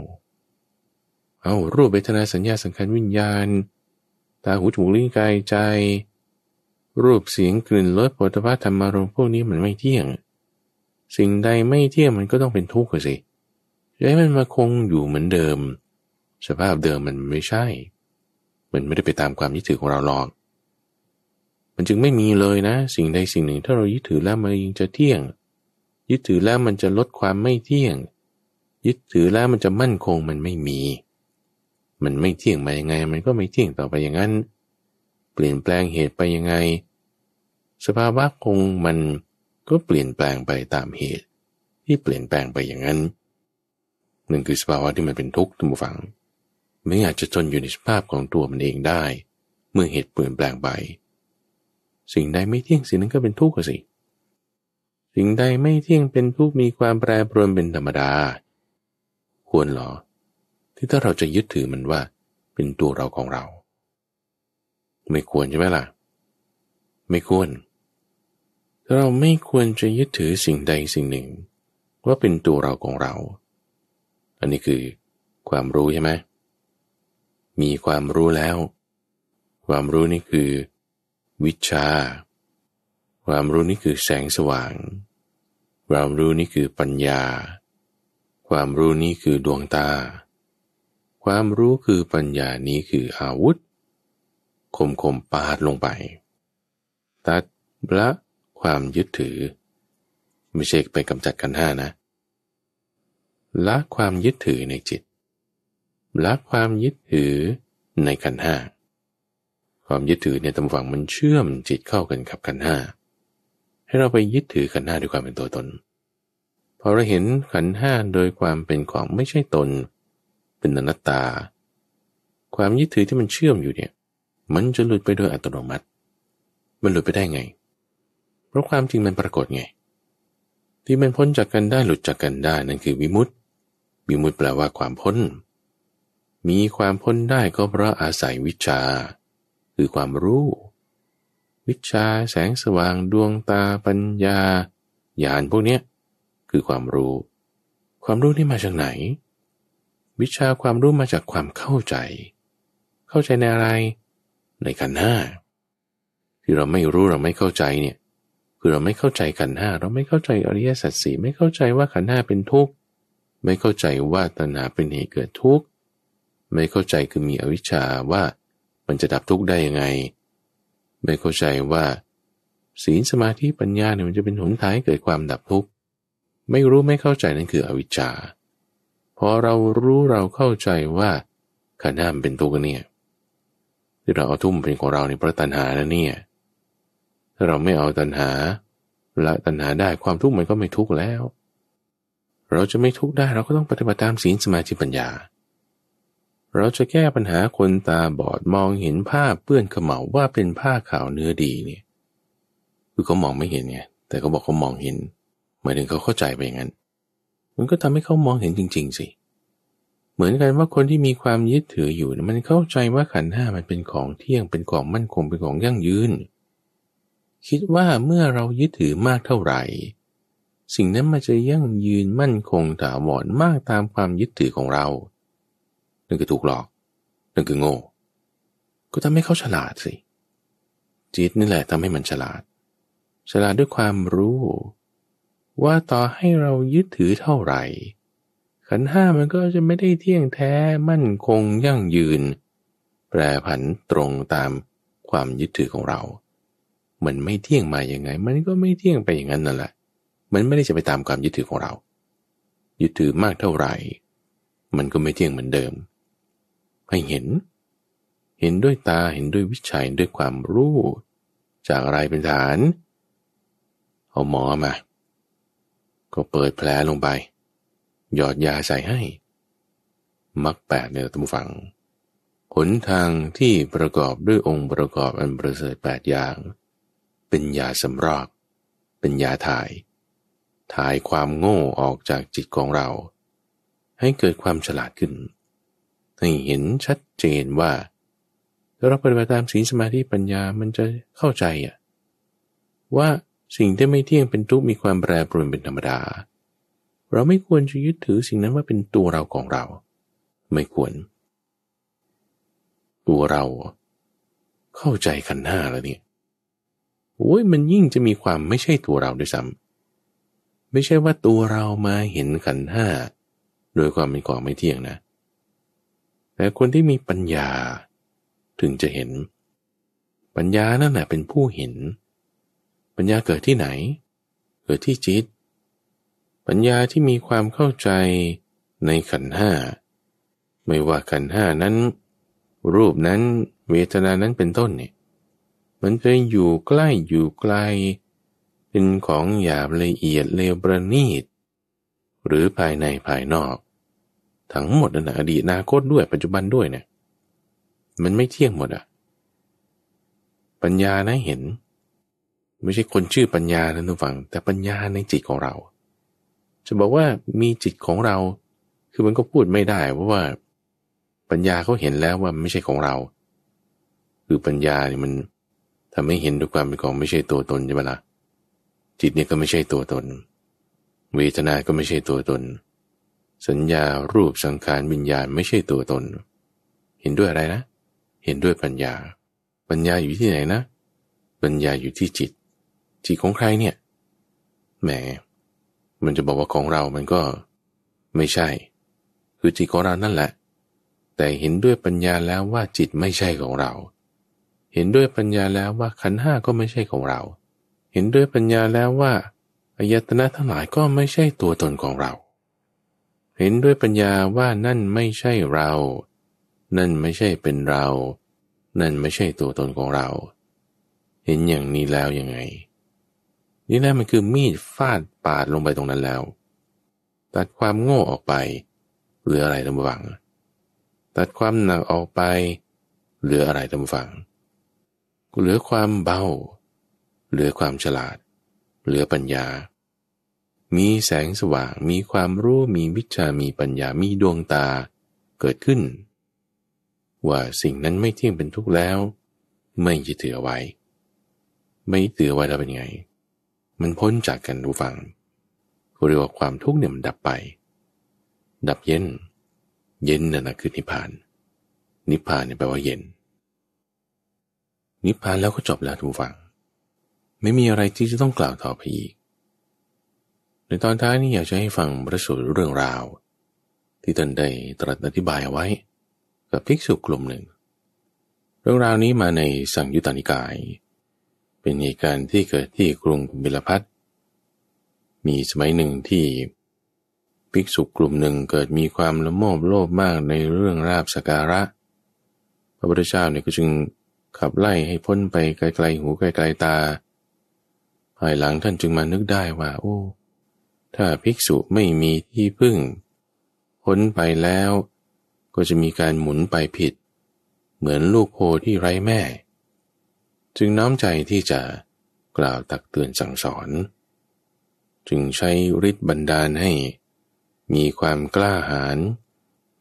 เอา รูปเวทนาสัญญา สังขารวิญญาณ ตา หู จมูก ลิ้นกายใจ รูปเสียงกลิ่นรสปณฑ์ธรรมารมพวก นี้มันไม่เที่ยง สิ่งใดไม่เที่ยงมันก็ต้องเป็นทุกข์สิจะให้มันมาคงอยู่เหมือนเดิม สภาพเดิมมันไม่ใช่ มันไม่ได้ไปตามความยึดถือของเราหรอก มันจึงไม่มีเลยนะ สิ่งใดสิ่งหนึ่งถ้าเรายึดถือแล้วมันยังจะเที่ยง ยึดถือแล้วมันจะลดความไม่เที่ยง ยึดถือแล้วมันจะมั่นคงมันไม่มีมันไม่เที่ยงไปยังไง มันก็ไม่เที่ยงต่อไปอย่างนั้น เปลี่ยนแปลงเหตุไปยังไง สภาวะคงมันก็เปลี่ยนแปลงไปตามเหตุ ที่เปลี่ยนแปลงไปอย่างนั้น หนึ่งคือสภาวะที่มันเป็นทุกข์ทุกฝัง ไม่อาจจะจนอยู่ในสภาพของตัวมันเองได้ เมื่อเหตุเปลี่ยนแปลงไปสิ่งใดไม่เที่ยงสิ่งนั้นก็เป็นทุกข์สิสิ่งใดไม่เที่ยงเป็นทุกข์มีความแปรปรวนเป็นธรรมดา ควรหรอที่ถ้าเราจะยึดถือมันว่า เป็นตัวเราของเรา ไม่ควรใช่ไหมล่ะ ไม่ควรเราไม่ควรจะยึดถือสิ่งใดสิ่งหนึ่ง ว่าเป็นตัวเราของเรา อันนี้คือความรู้ใช่ไหมมีความรู้แล้ว ความรู้นี่คือ วิชา ความรู้นี่คือแสงสว่าง ความรู้นี่คือปัญญา ความรู้นี่คือดวงตาความรู้คือปัญญานี้คืออาวุธ คมคมปาดลงไป ตัดละความยึดถือ ไม่ใช่ไปกำจัดกันห้านะ ละความยึดถือในจิตละความยึดถือในกันห้า ความยึดถือในตำฝังมันเชื่อมจิตเข้ากันกับกันห้าให้เราไปยึดถือกันห้าด้วยความเป็นตัวตนพอเราเห็นขันห้าโดยความเป็นของไม่ใช่ตนเป็นอนัตตา ความยึดถือที่มันเชื่อมอยู่เนี่ยมันจะหลุดไปโดยอัตโนมัติ มันหลุดไปได้ไง เพราะความจริงมันปรากฏไง ที่มันพ้นจากกันได้หลุดจากกันได้ นั่นคือ วิมุตติวิมุตติแปลว่าความพ้น มีความพ้นได้ก็เพราะอาศัยวิชาคือความรู้ วิชา แสงสว่าง ดวงตา ปัญญาญาณพวกเนี้ยคือความรู้ ความรู้นี่มาจากไหนวิชาความรู้มาจากความเข้าใจ เข้าใจในอะไร ในกันห้าที่เราไม่รู้เราไม่เข้าใจเนี่ยคือเราไม่เข้าใจกันห้าเราไม่เข้าใจอริยสัจสี่ไม่เข้าใจว่าขันห้าเป็นทุกข์ไม่เข้าใจว่าตัณหาเป็นเหตุเกิดทุกข์ไม่เข้าใจคือมีอวิชชาว่ามันจะดับทุกข์ได้ยังไง ไม่เข้าใจว่า ศีลสมาธิปัญญาเนี่ยมันจะเป็นหนทางให้เกิดความดับทุกข์ไม่รู้ไม่เข้าใจนั่นคืออวิชชาพอเรารู้เราเข้าใจว่าขันห้ามเป็นตัวกเนี่ยที่เราเอาทุ่มเป็นของเราในพระตัณหานะเนี่ยถ้าเราไม่เอาตัณหาละตัณหาได้ความทุกข์มันก็ไม่ทุกข์แล้ว เราจะไม่ทุกข์ได้เราก็ต้องปฏิบัติตามศีลสมาธิปัญญา เราจะแก้ปัญหาคนตาบอดมองเห็นผ้าเปื้อนขมเหลาว่าเป็นผ้าขาวเนื้อดีเนี่ยคือเขามองไม่เห็นไงแต่เขาบอกเขามองเห็นหมายถึงเขาเข้าใจไปอย่างนั้นมันก็ทำให้เขามองเห็นจริง ๆ สิ เหมือนกันว่าคนที่มีความยึดถืออยู่มันเข้าใจว่าขันห้ามันเป็นของเที่ยงเป็นของมั่นคงเป็นของยั่งยืน คิดว่าเมื่อเรายึดถือมากเท่าไหร่ สิ่งนั้นมันจะยั่งยืนมั่นคงถาวรมากตามความยึดถือของเรา นั่นคือถูกหลอกนั่นคือโง่ ก็ทำให้เขาฉลาด สิ จิตนี่แหละทำให้มันฉลาด ฉลาดด้วยความรู้ว่าต่อให้เรายึดถือเท่าไหร่ ขันห้ามันก็จะไม่ได้เที่ยงแท้มั่นคง ยั่งยืน แปรผันตรงตามความยึดถือของเรามันไม่เที่ยงมาอย่างไง มันก็ไม่เที่ยงไปอย่างนั้นนั่นแหละมันไม่ได้จะไปตามความยึดถือของเรา ยึดถือมากเท่าไหร่ มันก็ไม่เที่ยงเหมือนเดิม ให้เห็น เห็นด้วยตาเห็นด้วยวิชัยด้วยความรู้ จากอะไรเป็นฐาน เอาหมอมาก็เปิดแผลลงไป หยอดยาใส่ให้ มักแปดเนี่ยต่้นูฟัง หนทางที่ประกอบด้วยองค์ประกอบอันประเสริฐแปดอย่าง เป็นยาสำรอก เป็นยาถ่าย ถ่ายความโง่ออกจากจิตของเรา ให้เกิดความฉลาดขึ้น ให้เห็นชัดเจนว่า เราปฏิบัติตามศีลสมาธิปัญญามันจะเข้าใจอ่ะ ว่าสิ่งที่ไม่เที่ยงเป็นทุกข์มีความแปรปรวนเป็นธรรมดา เราไม่ควรจะยึดถือสิ่งนั้นว่าเป็นตัวเราของเรา ไม่ควรตัวเรา เข้าใจกันหน้าแล้วเนี่ยโอ้ยมันยิ่งจะมีความไม่ใช่ตัวเราด้วยซ้ำไม่ใช่ว่าตัวเรามาเห็นขันห้าโดยความเป็นของไม่เที่ยงนะ แต่คนที่มีปัญญา ถึงจะเห็น ปัญญานั่นแหละเป็นผู้เห็นปัญญาเกิดที่ไหน เกิดที่จิต ปัญญาที่มีความเข้าใจในขันห้า ไม่ว่าขันห้านั้น รูปนั้นเวทนานั้นเป็นต้นเนี่ย มันจะอยู่ใกล้อยู่ไกล เป็นของหยาบละเอียดเลวประณีต หรือภายในภายนอก ทั้งหมดนะอดีตนาคตด้วยปัจจุบันด้วยเนะี่ย มันไม่เที่ยงหมดอะปัญญานะเห็นไม่ใช่คนชื่อปัญญานะทุกฝัง แต่ปัญญาในจิตของเรา จะบอกว่ามีจิตของเราคือมันก็พูดไม่ได้เพราะว่า ปัญญาเขาเห็นแล้วว่าไม่ใช่ของเราคือปัญญาเนี่ยมัน ทำให้เห็นด้วยความเป็นของไม่ใช่ตัวตนใช่ไหมละ่ะจิตเนี่ยก็ไม่ใช่ตัวตน เวทนาก็ไม่ใช่ตัวตน สัญญารูปสังขารวิญญาณไม่ใช่ตัวตน เห็นด้วยอะไรนะ เห็นด้วยปัญญา ปัญญาอยู่ที่ไหนนะ ปัญญาอยู่ที่จิตจิตของใครเนี่ย แหม มันจะบอกว่าของเรามันก็ไม่ใช่ คือจิตของเรานั่นแหละ แต่เห็นด้วยปัญญาแล้วว่าจิตไม่ใช่ของเรา เห็นด้วยปัญญาแล้วว่าขันห้าก็ไม่ใช่ของเรา เห็นด้วยปัญญาแล้วว่าอายตนะทั้งหลายก็ไม่ใช่ตัวตนของเรา เห็นด้วยปัญญาว่านั่นไม่ใช่เรา นั่นไม่ใช่เป็นเรา นั่นไม่ใช่ตัวตนของเรา เห็นอย่างนี้แล้วยังไงนี่แหละมันคือมีดฟาดปาดลงไปตรงนั้นแล้ว ตัดความโง่ออกไป เหลืออะไรลำฝัง ตัดความหนักออกไป เหลืออะไรลำฝังเหลือความเบา เหลือความฉลาด เหลือปัญญา มีแสงสว่าง มีความรู้ มีวิชามีปัญญา มีดวงตาเกิดขึ้น ว่าสิ่งนั้นไม่เที่ยงเป็นทุกข์แล้ว ไม่ยึดถือไว้ ไม่ถือไว้แล้วเป็นไงมันพ้นจากกันดูฟังเรียกว่าความทุกข์เนี่ยมันดับไป ดับเย็น เย็นนั่นะคือนิพพาน นิพพานเนี่ยแปลว่าเย็น นิพพานแล้วก็จบแล้วทูฟัง ไม่มีอะไรที่จะต้องกล่าวต่อไปอีก ในตอนท้ายนี่อยากจะให้ฟังประสูตรเรื่องราว ที่ท่านได้ตรัสอธิบายไว้ กับภิกษุกลุ่มหนึ่ง เรื่องราวนี้มาในสั่งยุตานิกายเป็นเหตุการณ์ที่เกิดที่กรุงบิลพัทมีสมัยหนึ่งที่ภิกษุกลุ่มหนึ่งเกิดมีความละโมบโลภมากในเรื่องราบสการะ พระพุทธเจ้าเนี่ยก็จึงขับไล่ให้พ้นไปไกลๆ หูไกลๆ ตา ภายหลังท่านจึงมานึกได้ว่าโอ้ ถ้าภิกษุไม่มีที่พึ่ง พ้นไปแล้วก็จะมีการหมุนไปผิด เหมือนลูกโพที่ไร้แม่จึงน้อมใจที่จะกล่าวตักเตือนสั่งสอน จึงใช้ฤทธิ์บันดาลให้ มีความกล้าหาญ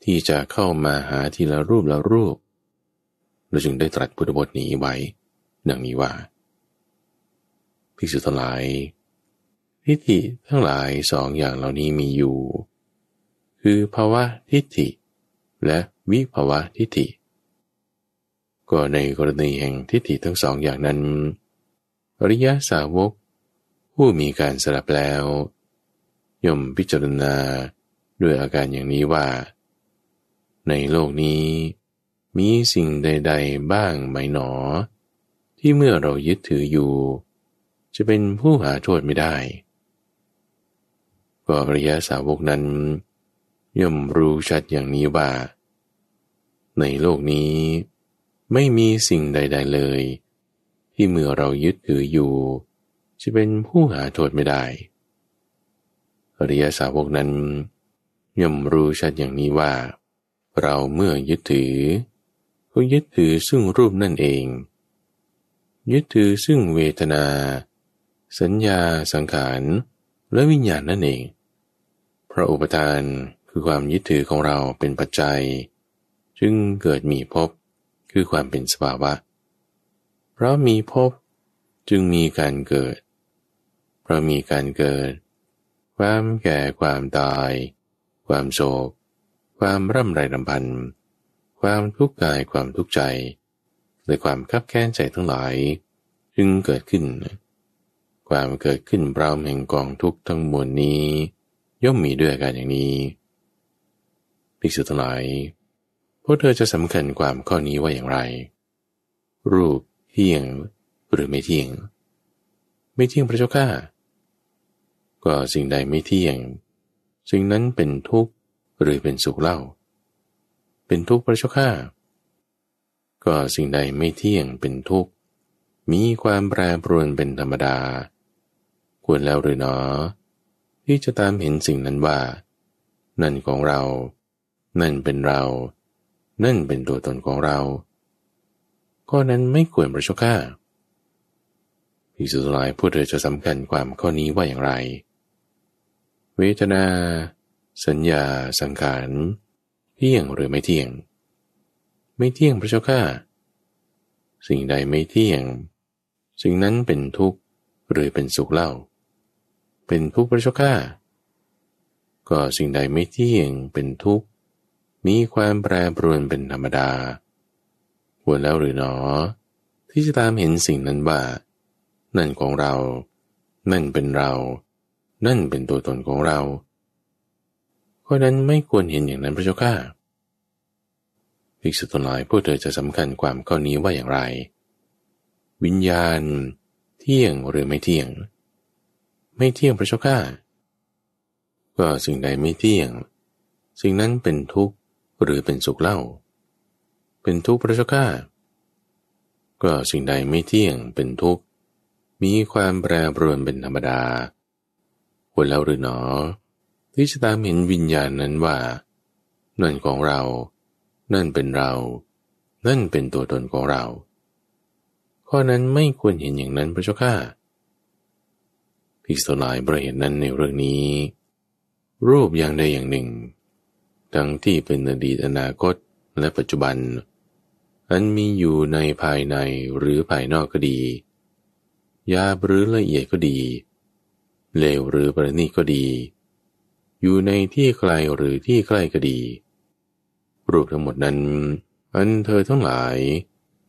ที่จะเข้ามาหาทีละรูปละรูปเราจึงได้ตรัสพุทธบทนี้ไว้ ดังนี้ว่าภิกษุทั้งหลาย ทิฏฐิทั้งหลายสองอย่างเหล่านี้มีอยู่ คือภาวะทิฏฐิและวิภาวะทิฏฐิก็ในกรณีแห่งทิฏฐิทั้งสองอย่างนั้นอริยสาวก ผู้มีการสลับแล้ว ย่อมพิจารณาด้วยอาการอย่างนี้ว่า ในโลกนี้ มีสิ่งใดๆบ้างไหมหนอ ที่เมื่อเรายึดถืออยู่ จะเป็นผู้หาโทษไม่ได้ก็อริยสาวกนั้น ย่อมรู้ชัดอย่างนี้ว่า ในโลกนี้ไม่มีสิ่งใดๆเลย ที่เมื่อเรายึดถืออยู่จะเป็นผู้หาโทษไม่ได้อริยสาวกนั้น ย่อมรู้ชัดอย่างนี้ว่า เราเมื่อยึดถือก็ยึดถือซึ่งรูปนั่นเอง ยึดถือซึ่งเวทนา สัญญาสังขารและวิญญาณนั่นเองพระอุปทานคือความยึดถือของเราเป็นปัจจัยจึงเกิดมีพบคือความเป็นสภาวะ เพราะมีพบจึงมีการเกิด เพราะมีการเกิด ความแก่ ความตาย ความโศก ความร่ำไรลำพันธ์ ความทุกข์กายความทุกข์ใจและความคับแค้นใจทั้งหลายจึงเกิดขึ้น ความเกิดขึ้นเปล่าแห่งกองทุกข์ทั้งมวลนี้ ย่อมมีด้วยกันอย่างนี้ภิกษุทั้งหลายพราะเธอจะสำคัญความข้อนี้ว่าอย่างไร รูปเที่ยงหรือไม่เที่ยง ไม่เที่ยงพระเจ้าข้า ก็สิ่งใดไม่เที่ยงสิ่งนั้นเป็นทุกข์หรือเป็นสุขเล่า เป็นทุกข์พระเจ้าข้า ก็สิ่งใดไม่เที่ยงเป็นทุกข์ มีความแปรปรวนเป็นธรรมดา ควรแล้วหรือหนอที่จะตามเห็นสิ่งนั้นว่า นั่นของเรา นั่นเป็นเรานั่นเป็นตัวตนของเรา ข้อนั้นไม่ควรประชกค่าพิสุทลายผู้เธอจะสำคัญความข้อนี้ว่าอย่างไร เวทนา สัญญาสังขารเที่ยงหรือไม่เที่ยง ไม่เที่ยงพระเจ้าข้า สิ่งใดไม่เที่ยง สิ่งนั้นเป็นทุกข์หรือเป็นสุขเล่า เป็นทุกข์พระเจ้าข้า ก็สิ่งใดไม่เที่ยงเป็นทุกข์มีความแปรปรวนเป็นธรรมดาควรแล้วหรือหนอ ที่จะตามเห็นสิ่งนั้นว่า นั่นของเรา นั่นเป็นเรา นั่นเป็นตัวตนของเราราะนั้นไม่ควรเห็นอย่างนั้นพระเจ้าข้าภิกษุตนหลายพวกเธอจะสำคัญความข้อนี้ว่าอย่างไร วิญญาณ เที่ยงหรือไม่เที่ยง ไม่เที่ยงพระเจ้าข้า ก็สิ่งใดไม่เที่ยง สิ่งนั้นเป็นทุกข์หรือเป็นสุขเล่า เป็นทุกข์พระเจ้าข้า ก็สิ่งใดไม่เที่ยงเป็นทุกข์ มีความแปรปรวนเป็นธรรมดาควรแล้วหรือหนอที่จะตามเห็นวิญญาณนั้นว่า นั่นของเรา นั่นเป็นเรา นั่นเป็นตัวตนของเรา ข้อนั้นไม่ควรเห็นอย่างนั้นพระเจ้าข้าพิสตนลายประเห็นนั้นในเรื่องนี้ รูปอย่างใดอย่างหนึ่งทั้งที่เป็นอดีตอนาคตและปัจจุบันอันมีอยู่ในภายในหรือภายนอกก็ดี ยาบหรือละเอียดก็ดี เลวหรือประณีก็ดี อยู่ในที่ไกลหรือที่ใกล้ก็ดีรูปทั้งหมดนั้น อันเธอทั้งหลาย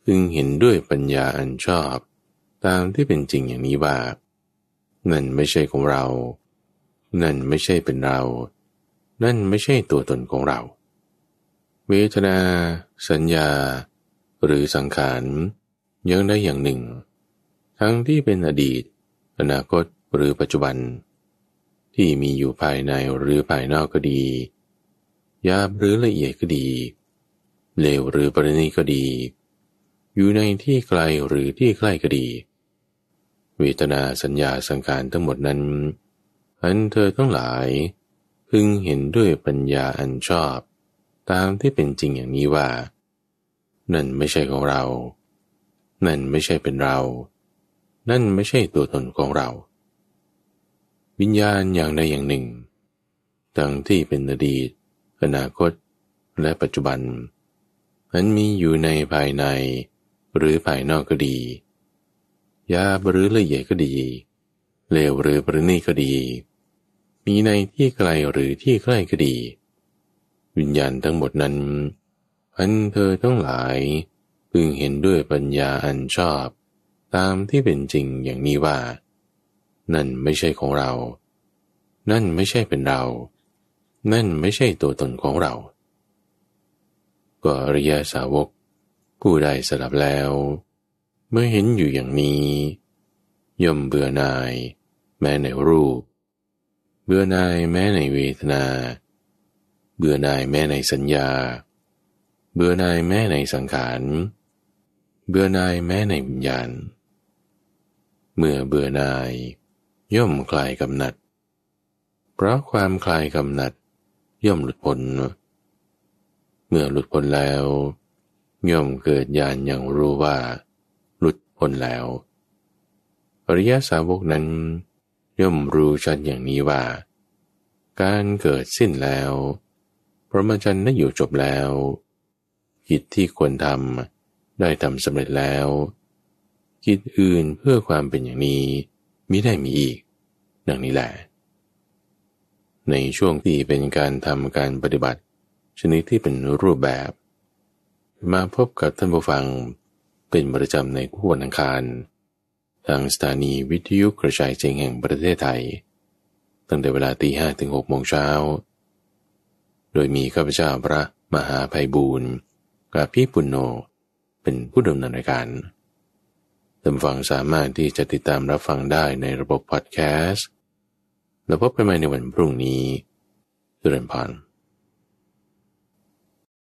พึงเห็นด้วยปัญญาอันชอบตามที่เป็นจริงอย่างนี้ว่านั่นไม่ใช่ของเรานั่นไม่ใช่เป็นเรานั่นไม่ใช่ตัวตนของเรา เวทนา สัญญาหรือสังขารยังได้อย่างหนึ่ง ทั้งที่เป็นอดีตอนาคตหรือปัจจุบัน ที่มีอยู่ภายในหรือภายนอกก็ดี ยาบหรือละเอียดก็ดีเลวหรือประณีก็ดี อยู่ในที่ไกลหรือที่ใกล้ก็ดี เวทนาสัญญาสังขารทั้งหมดนั้นอันเธอทั้งหลายพึงเห็นด้วยปัญญาอันชอบตามที่เป็นจริงอย่างนี้ว่า นั่นไม่ใช่ของเรา นั่นไม่ใช่เป็นเรา นั่นไม่ใช่ตัวตนของเรา วิญญาณอย่างใดอย่างหนึ่งตั้งที่เป็นอดีตอนาคตและปัจจุบัน นั้นมีอยู่ในภายใน หรือภายนอกก็ดียาบหรือละเอียดก็ดีเลวหรือประณีก็ดีมีในที่ไกลหรือที่ใกล้ก็ดี วิญญาณทั้งหมดนั้น อันเธอทั้งหลาย พึงเห็นด้วยปัญญาอันชอบตามที่เป็นจริงอย่างนี้ว่า นั่นไม่ใช่ของเรา นั่นไม่ใช่เป็นเรา นั่นไม่ใช่ตัวตนของเราก็อริยาสาวกกู้ได้สลับแล้วเมื่อเห็นอยู่อย่างนี้ ย่อมเบื่อนาย แม้ในรูปเบื่อหน่ายแม้ในเวทนา เบื่อหน่ายแม้ในสัญญา เบื่อหน่ายแม้ในสังขารเบื่อหน่ายแม้ในวิญญาณ เมื่อเบื่อหน่าย ย่อมคลายกำหนัด เพราะความคลายกำหนัด ย่อมหลุดพ้น เมื่อหลุดพ้นแล้ว ย่อมเกิดญาณอย่างรู้ว่าหลุดพ้นแล้วอริยสาวกนั้นย่อมรู้ชัดอย่างนี้ว่า การเกิดสิ้นแล้ว พระมจันทร์ได้อยู่จบแล้วกิจที่ควรทำได้ทำสำเร็จแล้วกิจอื่นเพื่อความเป็นอย่างนี้มิได้มีอีก ดังนี้แหละในช่วงที่เป็นการทำการปฏิบัติ ชนิดที่เป็นรูปแบบ มาพบกับท่านผู้ฟัง เป็นประจำในขวันอังคารทางสถานีวิทยุกระจายเสียงแห่งประเทศไทย ตั้งแต่เวลาตีห้ถึงหกโมงเช้า โดยมีข้าพเจ้าพระมหาภัยบูรณ์กับพี่ปุณโญเป็นผู้ดำเนินรายการท่านฟังสามารถที่จะติดตามรับฟังได้ในระบบพอดแคสต์แล้วพบกันใหม่ในวันพรุ่งนี้เจรินพร